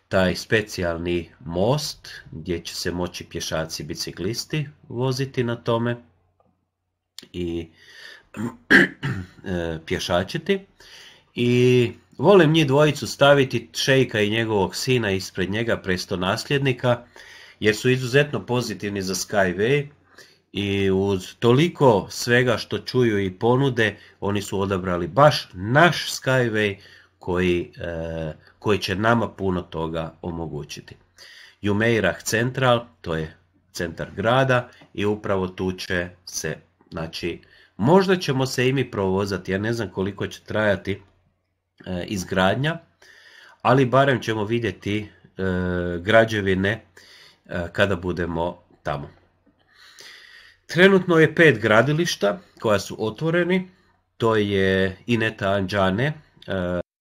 [SPEAKER 1] taj specijalni most gdje će se moći pješaci i biciklisti voziti na tome i e, pješačiti i volim njih dvojicu staviti Šejka i njegovog sina ispred njega presto nasljednika jer su izuzetno pozitivni za Skyway i uz toliko svega što čuju i ponude, oni su odabrali baš naš Skyway koji, e, koji će nama puno toga omogućiti. Jumeirah Central, to je centar grada i upravo tu će se, znači, možda ćemo se i mi provozati, ja ne znam koliko će trajati e, izgradnja, ali barem ćemo vidjeti e, građevine kada budemo tamo. Trenutno je pet gradilišta koja su otvoreni. To je Ineta Anđane e,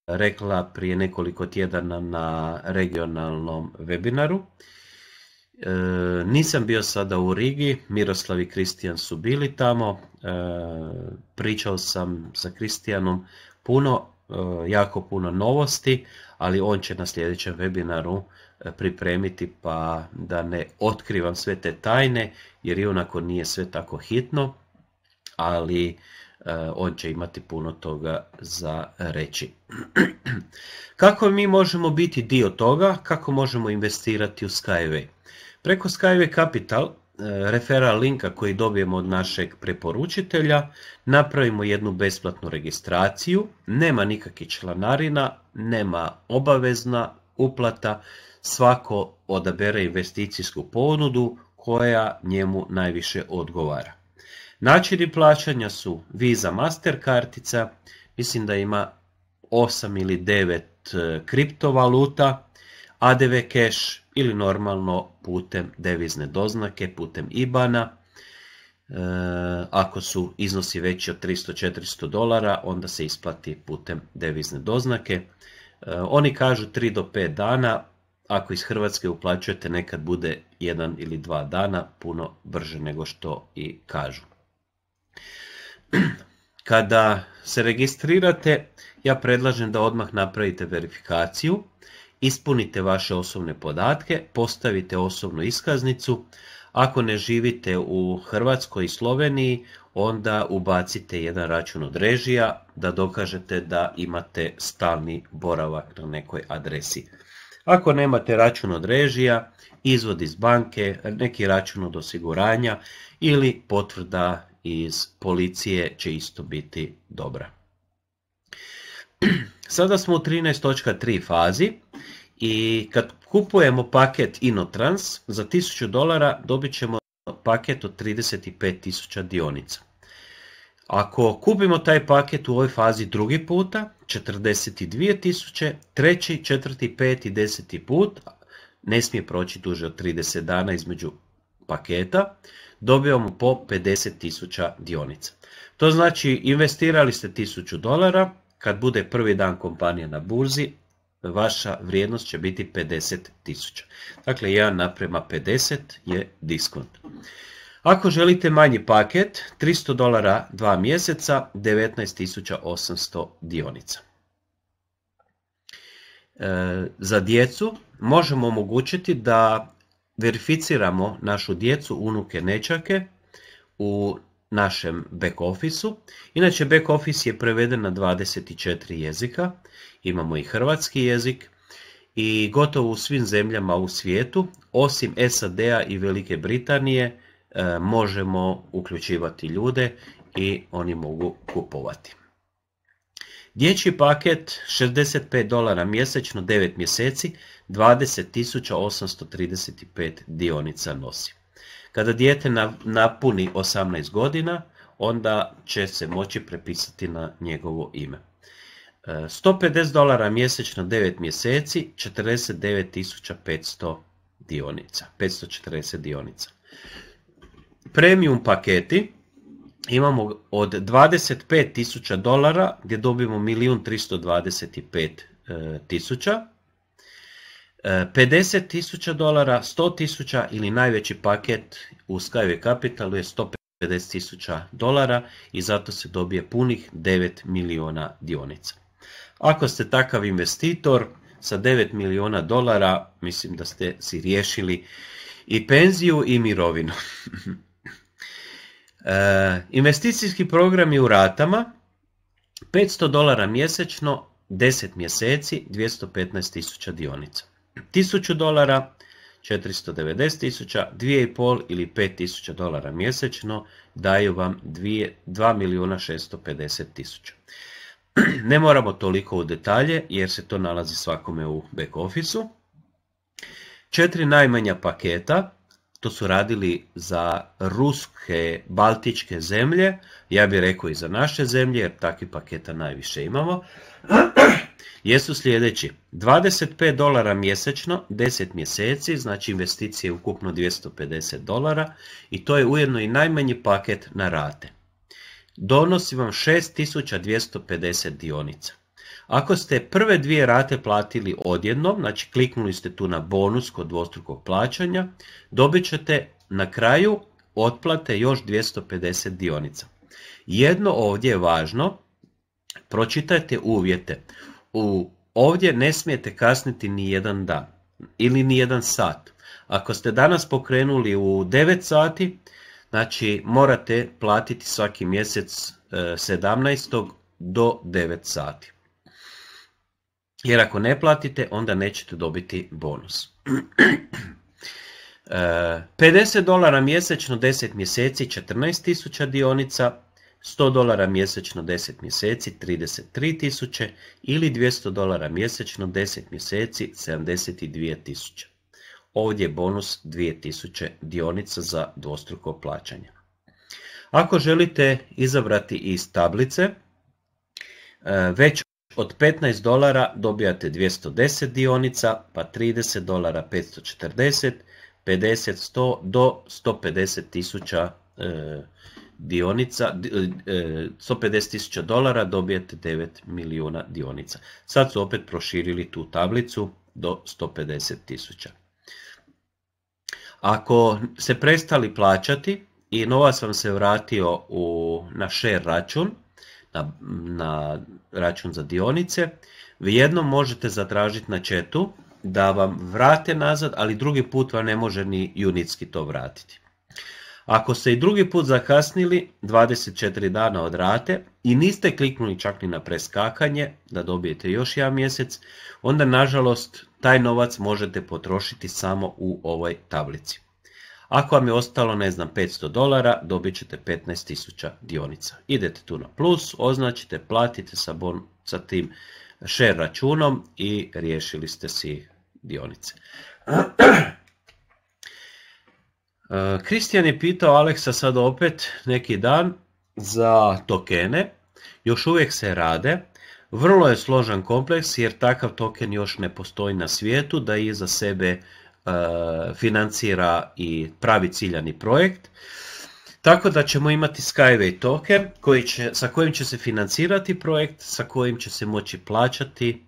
[SPEAKER 1] rekla prije nekoliko tjedana na regionalnom webinaru. E, nisam bio sada u Rigi, Miroslav i Kristijan su bili tamo, e, pričao sam sa Kristijanom puno, jako puno novosti, ali on će na sljedećem webinaru pripremiti pa da ne otkrivam sve te tajne jer i onako nije sve tako hitno, ali e, on će imati puno toga za reći. Kako mi možemo biti dio toga? Kako možemo investirati u Skyway? Preko Skyway Capital e, refera linka koji dobijemo od našeg preporučitelja, napravimo jednu besplatnu registraciju, nema nikakvih članarina, nema obavezna uplata, Svako odabere investicijsku ponudu koja njemu najviše odgovara. Načini plaćanja su Visa Master kartica, mislim da ima 8 ili 9 e, kriptovaluta, ADV cash ili normalno putem devizne doznake, putem IBANA. E, ako su iznosi veći od 300-400 dolara, onda se isplati putem devizne doznake. E, oni kažu 3 do 5 dana, ako iz Hrvatske uplaćujete nekad bude jedan ili dva dana puno brže nego što i kažu. Kada se registrirate, ja predlažem da odmah napravite verifikaciju, ispunite vaše osobne podatke, postavite osobnu iskaznicu. Ako ne živite u Hrvatskoj i Sloveniji, onda ubacite jedan račun od režija da dokažete da imate stalni boravak na nekoj adresi. Ako nemate račun od režija, izvod iz banke, neki račun od osiguranja ili potvrda iz policije će isto biti dobra. Sada smo u 13.3 fazi i kad kupujemo paket Inotrans za 1000 dolara dobit ćemo paket od 35.000 dionica. Ako kupimo taj paket u ovoj fazi drugi puta, 42.000, treći, četvrti, peti, deseti put, ne smije proći duže od 30 dana između paketa, dobijamo po 50.000 dionica. To znači investirali ste 1000 dolara, kad bude prvi dan kompanije na burzi, vaša vrijednost će biti 50.000. Dakle, 1 naprema 50 je diskont. Ako želite manji paket, 300 dolara dva mjeseca, 19.800 dionica. E, za djecu možemo omogućiti da verificiramo našu djecu, unuke, nečake u našem back office-u. Inače, back office je preveden na 24 jezika, imamo i hrvatski jezik i gotovo u svim zemljama u svijetu, osim SAD-a i Velike Britanije, E, možemo uključivati ljude i oni mogu kupovati. Dječji paket 65 dolara mjesečno 9 mjeseci 20.835 dionica nosi. Kada dijete napuni 18 godina, onda će se moći prepisati na njegovo ime. 150 e, dolara mjesečno 9 mjeseci 49.500 dionica, 540 dionica premium paketi imamo od 25.000 dolara gdje dobijemo 1.325.000 50.000 e, e, dolara, 100.000 ili najveći paket u Skyway Capitalu je 150.000 dolara i zato se dobije punih 9 miliona dionica. Ako ste takav investitor sa 9 miliona dolara, mislim da ste si riješili i penziju i mirovinu. Eh, investicijski programi u ratama 500 dolara mjesečno 10 mjeseci 215 tisuća dionica. 1000 dolara 490 tisuća, 2,5 ili 5 tisuća dolara mjesečno daju vam 2 milijuna 650 tisuća. Ne moramo toliko u detalje jer se to nalazi svakome u back office-u. Četiri najmanja paketa su radili za ruske, baltičke zemlje, ja bih rekao i za naše zemlje, jer takvih paketa najviše imamo, jesu sljedeći. 25 dolara mjesečno, 10 mjeseci, znači investicije ukupno 250 dolara i to je ujedno i najmanji paket na rate. Donosi vam 6250 dionica. Ako ste prve dvije rate platili odjednom, znači kliknuli ste tu na bonus kod dvostrukog plaćanja, dobit ćete na kraju otplate još 250 dionica. Jedno ovdje je važno, pročitajte uvjete. U, ovdje ne smijete kasniti ni jedan dan ili ni jedan sat. Ako ste danas pokrenuli u 9 sati, znači morate platiti svaki mjesec 17. E, do 9 sati jer ako ne platite, onda nećete dobiti bonus. 50 eh, dolara mjesečno 10 mjeseci 14.000 dionica, 100 dolara mjesečno 10 mjeseci 33.000 ili 200 dolara mjesečno 10 mjeseci 72.000. Ovdje je bonus 2000 dionica za dvostruko plaćanje. Ako želite izabrati iz tablice eh, već od 15 dolara dobijate 210 dionica, pa 30 dolara 540, 50, 100 do 150 tisuća e, dionica, 150 e, e, tisuća dolara dobijete 9 milijuna dionica. Sad su opet proširili tu tablicu do 150 tisuća. Ako se prestali plaćati i novac vam se vratio u, na share račun, na, na račun za dionice, vi jednom možete zatražiti na četu da vam vrate nazad, ali drugi put vam ne može ni junitski to vratiti. Ako ste i drugi put zakasnili 24 dana od rate i niste kliknuli čak ni na preskakanje da dobijete još jedan mjesec, onda nažalost taj novac možete potrošiti samo u ovoj tablici. Ako vam je ostalo, ne znam, 500 dolara, dobit ćete 15.000 dionica. Idete tu na plus, označite, platite sa, bon, tim share računom i riješili ste si dionice. E, Kristijan je pitao Aleksa sad opet neki dan za tokene. Još uvijek se rade. Vrlo je složan kompleks jer takav token još ne postoji na svijetu da za sebe E, financira i pravi ciljani projekt. Tako da ćemo imati Skyway token koji će, sa kojim će se financirati projekt, sa kojim će se moći plaćati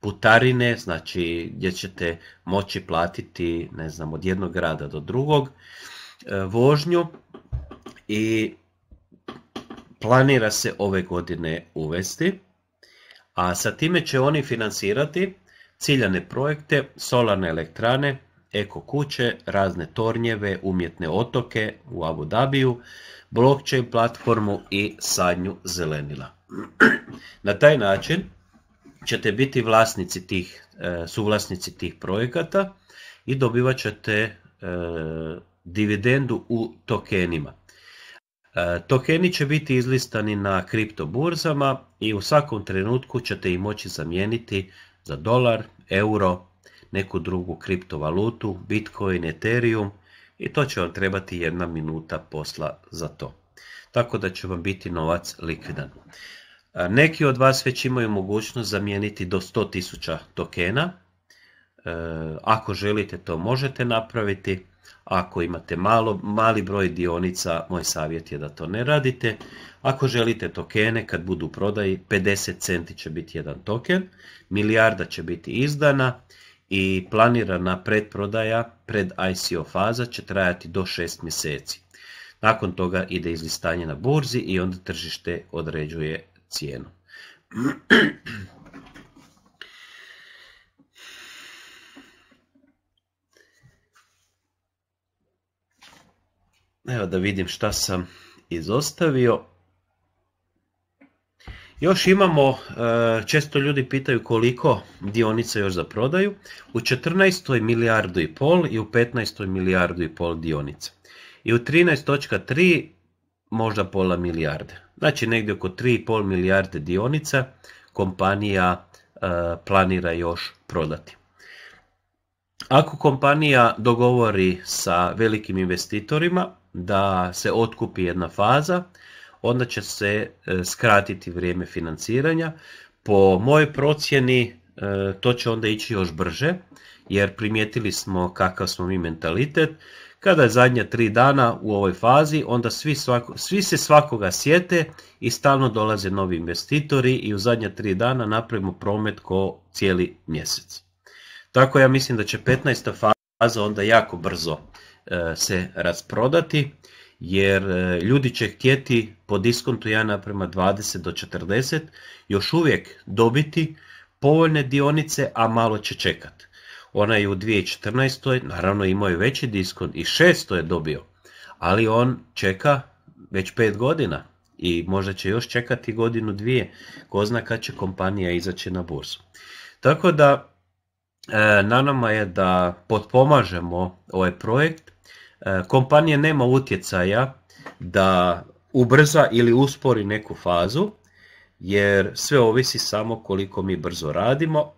[SPEAKER 1] putarine, znači gdje ćete moći platiti ne znam, od jednog grada do drugog e, vožnju i planira se ove godine uvesti, a sa time će oni financirati ciljane projekte, solarne elektrane, eko kuće, razne tornjeve, umjetne otoke u Abu Dabiju, blockchain platformu i sadnju zelenila. Na taj način ćete biti vlasnici tih, e, suvlasnici tih projekata i dobivat ćete e, dividendu u tokenima. E, tokeni će biti izlistani na kripto burzama i u svakom trenutku ćete ih moći zamijeniti za dolar, euro, neku drugu kriptovalutu, Bitcoin, Ethereum i to će vam trebati jedna minuta posla za to. Tako da će vam biti novac likvidan. Neki od vas već imaju mogućnost zamijeniti do 100.000 tokena. E, ako želite to možete napraviti. Ako imate malo, mali broj dionica, moj savjet je da to ne radite. Ako želite tokene, kad budu u prodaji, 50 centi će biti jedan token, milijarda će biti izdana, i planirana predprodaja pred ICO faza će trajati do 6 mjeseci. Nakon toga ide izlistanje na burzi i onda tržište određuje cijenu. Evo da vidim šta sam izostavio. Još imamo, e, često ljudi pitaju koliko dionica još za prodaju, u 14. milijardu i pol i u 15. milijardu i pol dionica. I u 13.3 možda pola milijarde. Znači negdje oko 3,5 milijarde dionica kompanija e, planira još prodati. Ako kompanija dogovori sa velikim investitorima da se otkupi jedna faza, onda će se e, skratiti vrijeme financiranja. Po mojoj procjeni e, to će onda ići još brže, jer primijetili smo kakav smo mi mentalitet. Kada je zadnja tri dana u ovoj fazi, onda svi, svako, svi se svakoga sjete i stalno dolaze novi investitori i u zadnja tri dana napravimo promet ko cijeli mjesec. Tako ja mislim da će 15. faza onda jako brzo e, se rasprodati jer e, ljudi će htjeti po diskontu 1 naprema 20 do 40 još uvijek dobiti povoljne dionice, a malo će čekati. Ona je u 2014. naravno imao je veći diskont i 600 je dobio, ali on čeka već 5 godina i možda će još čekati godinu dvije, ko zna kad će kompanija izaći na bursu. Tako da e, na nama je da potpomažemo ovaj projekt E, kompanija nema utjecaja da ubrza ili uspori neku fazu, jer sve ovisi samo koliko mi brzo radimo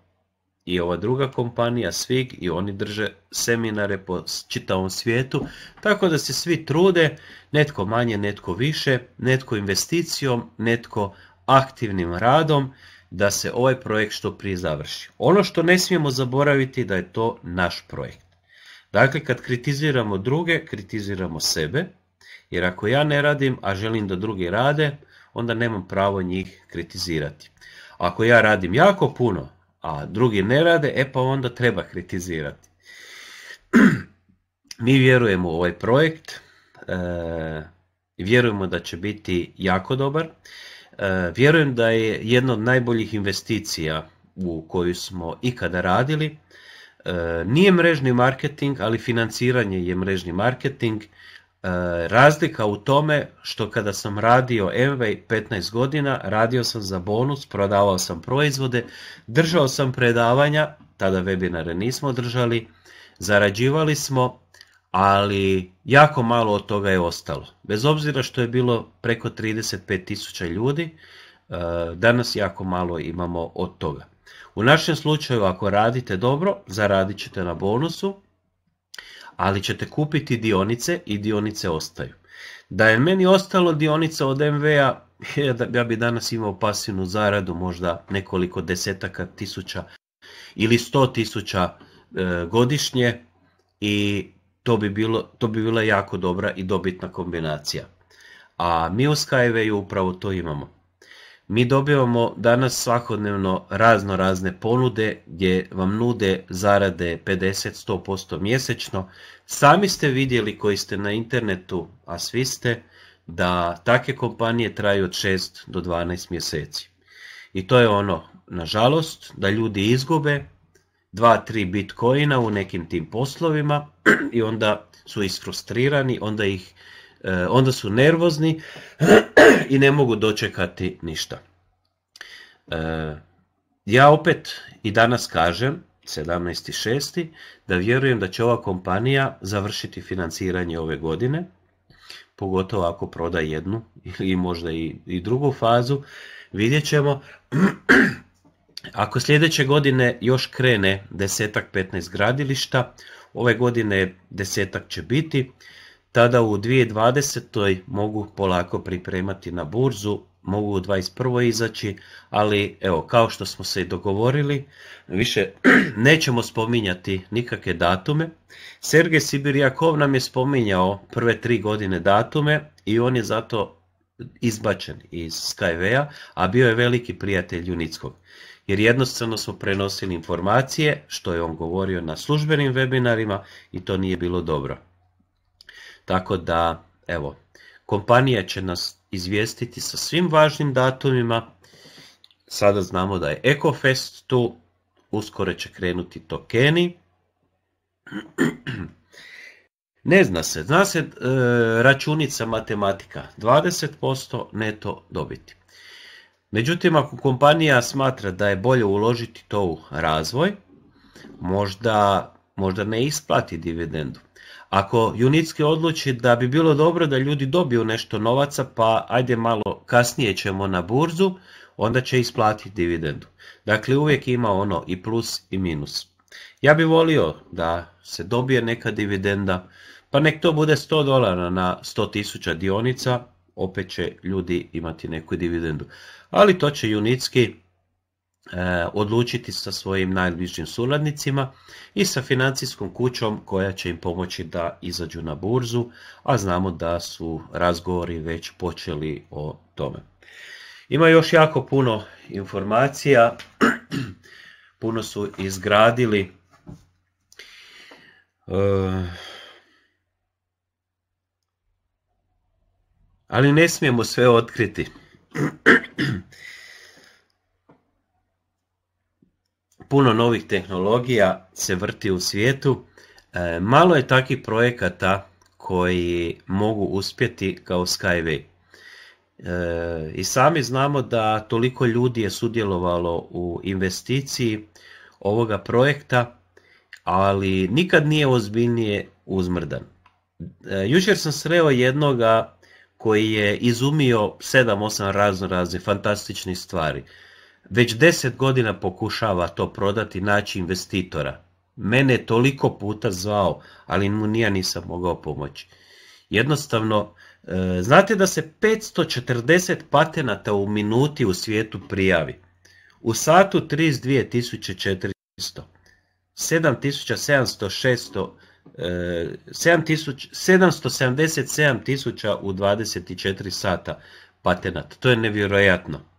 [SPEAKER 1] i ova druga kompanija Svig i oni drže seminare po čitavom svijetu, tako da se svi trude, netko manje, netko više, netko investicijom, netko aktivnim radom, da se ovaj projekt što prije završi. Ono što ne smijemo zaboraviti da je to naš projekt. Dakle, kad kritiziramo druge, kritiziramo sebe, jer ako ja ne radim, a želim da drugi rade, onda nemam pravo njih kritizirati. Ako ja radim jako puno, a drugi ne rade, e pa onda treba kritizirati. Mi vjerujemo u ovaj projekt, e, vjerujemo da će biti jako dobar. E, vjerujem da je jedna od najboljih investicija u koju smo ikada radili E, nije mrežni marketing, ali financiranje je mrežni marketing. E, razlika u tome što kada sam radio Amway 15 godina, radio sam za bonus, prodavao sam proizvode, držao sam predavanja, tada webinare nismo držali, zarađivali smo, ali jako malo od toga je ostalo. Bez obzira što je bilo preko 35.000 ljudi, e, danas jako malo imamo od toga. U našem slučaju ako radite dobro, zaradit ćete na bonusu, ali ćete kupiti dionice i dionice ostaju. Da je meni ostalo dionica od MV-a, ja bi danas imao pasivnu zaradu možda nekoliko desetaka tisuća ili sto tisuća e, godišnje i to bi, bilo, bila jako dobra i dobitna kombinacija. A mi u Skyway upravo to imamo. Mi dobivamo danas svakodnevno razno razne ponude gdje vam nude zarade 50-100% mjesečno. Sami ste vidjeli koji ste na internetu, a svi ste, da takve kompanije traju od 6 do 12 mjeseci. I to je ono, nažalost, da ljudi izgube 2-3 bitcoina u nekim tim poslovima i onda su isfrustrirani, onda ih E, onda su nervozni i ne mogu dočekati ništa. E, ja opet i danas kažem, 17.6. da vjerujem da će ova kompanija završiti financiranje ove godine, pogotovo ako proda jednu ili možda i, drugu fazu. Vidjet ćemo, ako sljedeće godine još krene desetak 15 gradilišta, ove godine desetak će biti, tada u 2020. mogu polako pripremati na burzu, mogu u 2021. izaći, ali evo, kao što smo se i dogovorili, više nećemo spominjati nikakve datume. Sergej Sibirjakov nam je spominjao prve tri godine datume i on je zato izbačen iz Skyway-a, a bio je veliki prijatelj Junickog. Jer jednostavno smo prenosili informacije što je on govorio na službenim webinarima i to nije bilo dobro. Tako da, evo, kompanija će nas izvijestiti sa svim važnim datumima. Sada znamo da je EcoFest tu, uskoro će krenuti tokeni. Ne zna se, zna se e, računica matematika, 20% neto dobiti. Međutim, ako kompanija smatra da je bolje uložiti to u razvoj, možda, možda ne isplati dividendu. Ako Junitski odluči da bi bilo dobro da ljudi dobiju nešto novaca, pa ajde malo kasnije ćemo na burzu, onda će isplatiti dividendu. Dakle, uvijek ima ono i plus i minus. Ja bi volio da se dobije neka dividenda, pa nek to bude 100 dolara na 100 tisuća dionica, opet će ljudi imati neku dividendu. Ali to će Junitski E, odlučiti sa svojim najbližim suradnicima i sa financijskom kućom koja će im pomoći da izađu na burzu, a znamo da su razgovori već počeli o tome. Ima još jako puno informacija, puno su izgradili e, ali ne smijemo sve otkriti. puno novih tehnologija se vrti u svijetu. E, malo je takvih projekata koji mogu uspjeti kao Skyway. E, I sami znamo da toliko ljudi je sudjelovalo u investiciji ovoga projekta, ali nikad nije ozbiljnije uzmrdan. E, jučer sam sreo jednoga koji je izumio 7-8 razno fantastičnih stvari. Već deset godina pokušava to prodati, naći investitora. Mene je toliko puta zvao, ali mu nija nisam mogao pomoći. Jednostavno, e, znate da se 540 patenata u minuti u svijetu prijavi. U satu 32.400. 777.000 e, u 24 sata patenata. To je nevjerojatno.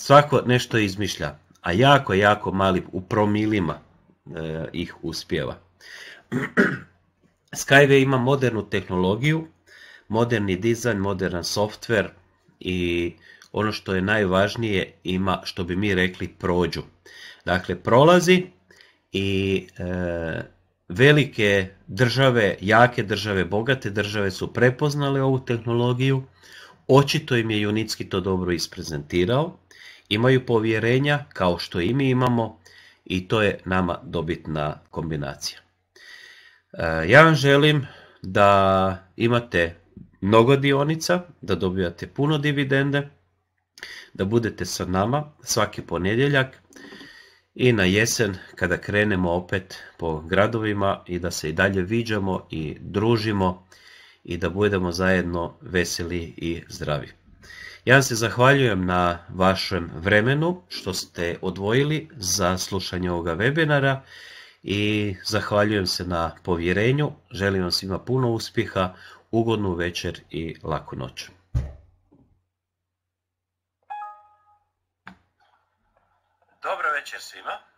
[SPEAKER 1] Svako nešto izmišlja, a jako, jako mali u promilima e, ih uspjeva. Skyway ima modernu tehnologiju, moderni dizajn, moderan softver i ono što je najvažnije ima što bi mi rekli prođu. Dakle, prolazi i e, velike države, jake države, bogate države su prepoznale ovu tehnologiju. Očito im je Junitski to dobro isprezentirao imaju povjerenja kao što i mi imamo i to je nama dobitna kombinacija. E, ja vam želim da imate mnogo dionica, da dobijate puno dividende, da budete sa nama svaki ponedjeljak i na jesen kada krenemo opet po gradovima i da se i dalje viđamo i družimo i da budemo zajedno veseli i zdravi. Ja se zahvaljujem na vašem vremenu što ste odvojili za slušanje ovoga webinara i zahvaljujem se na povjerenju. Želim vam svima puno uspjeha, ugodnu večer i laku noć. Dobro večer svima.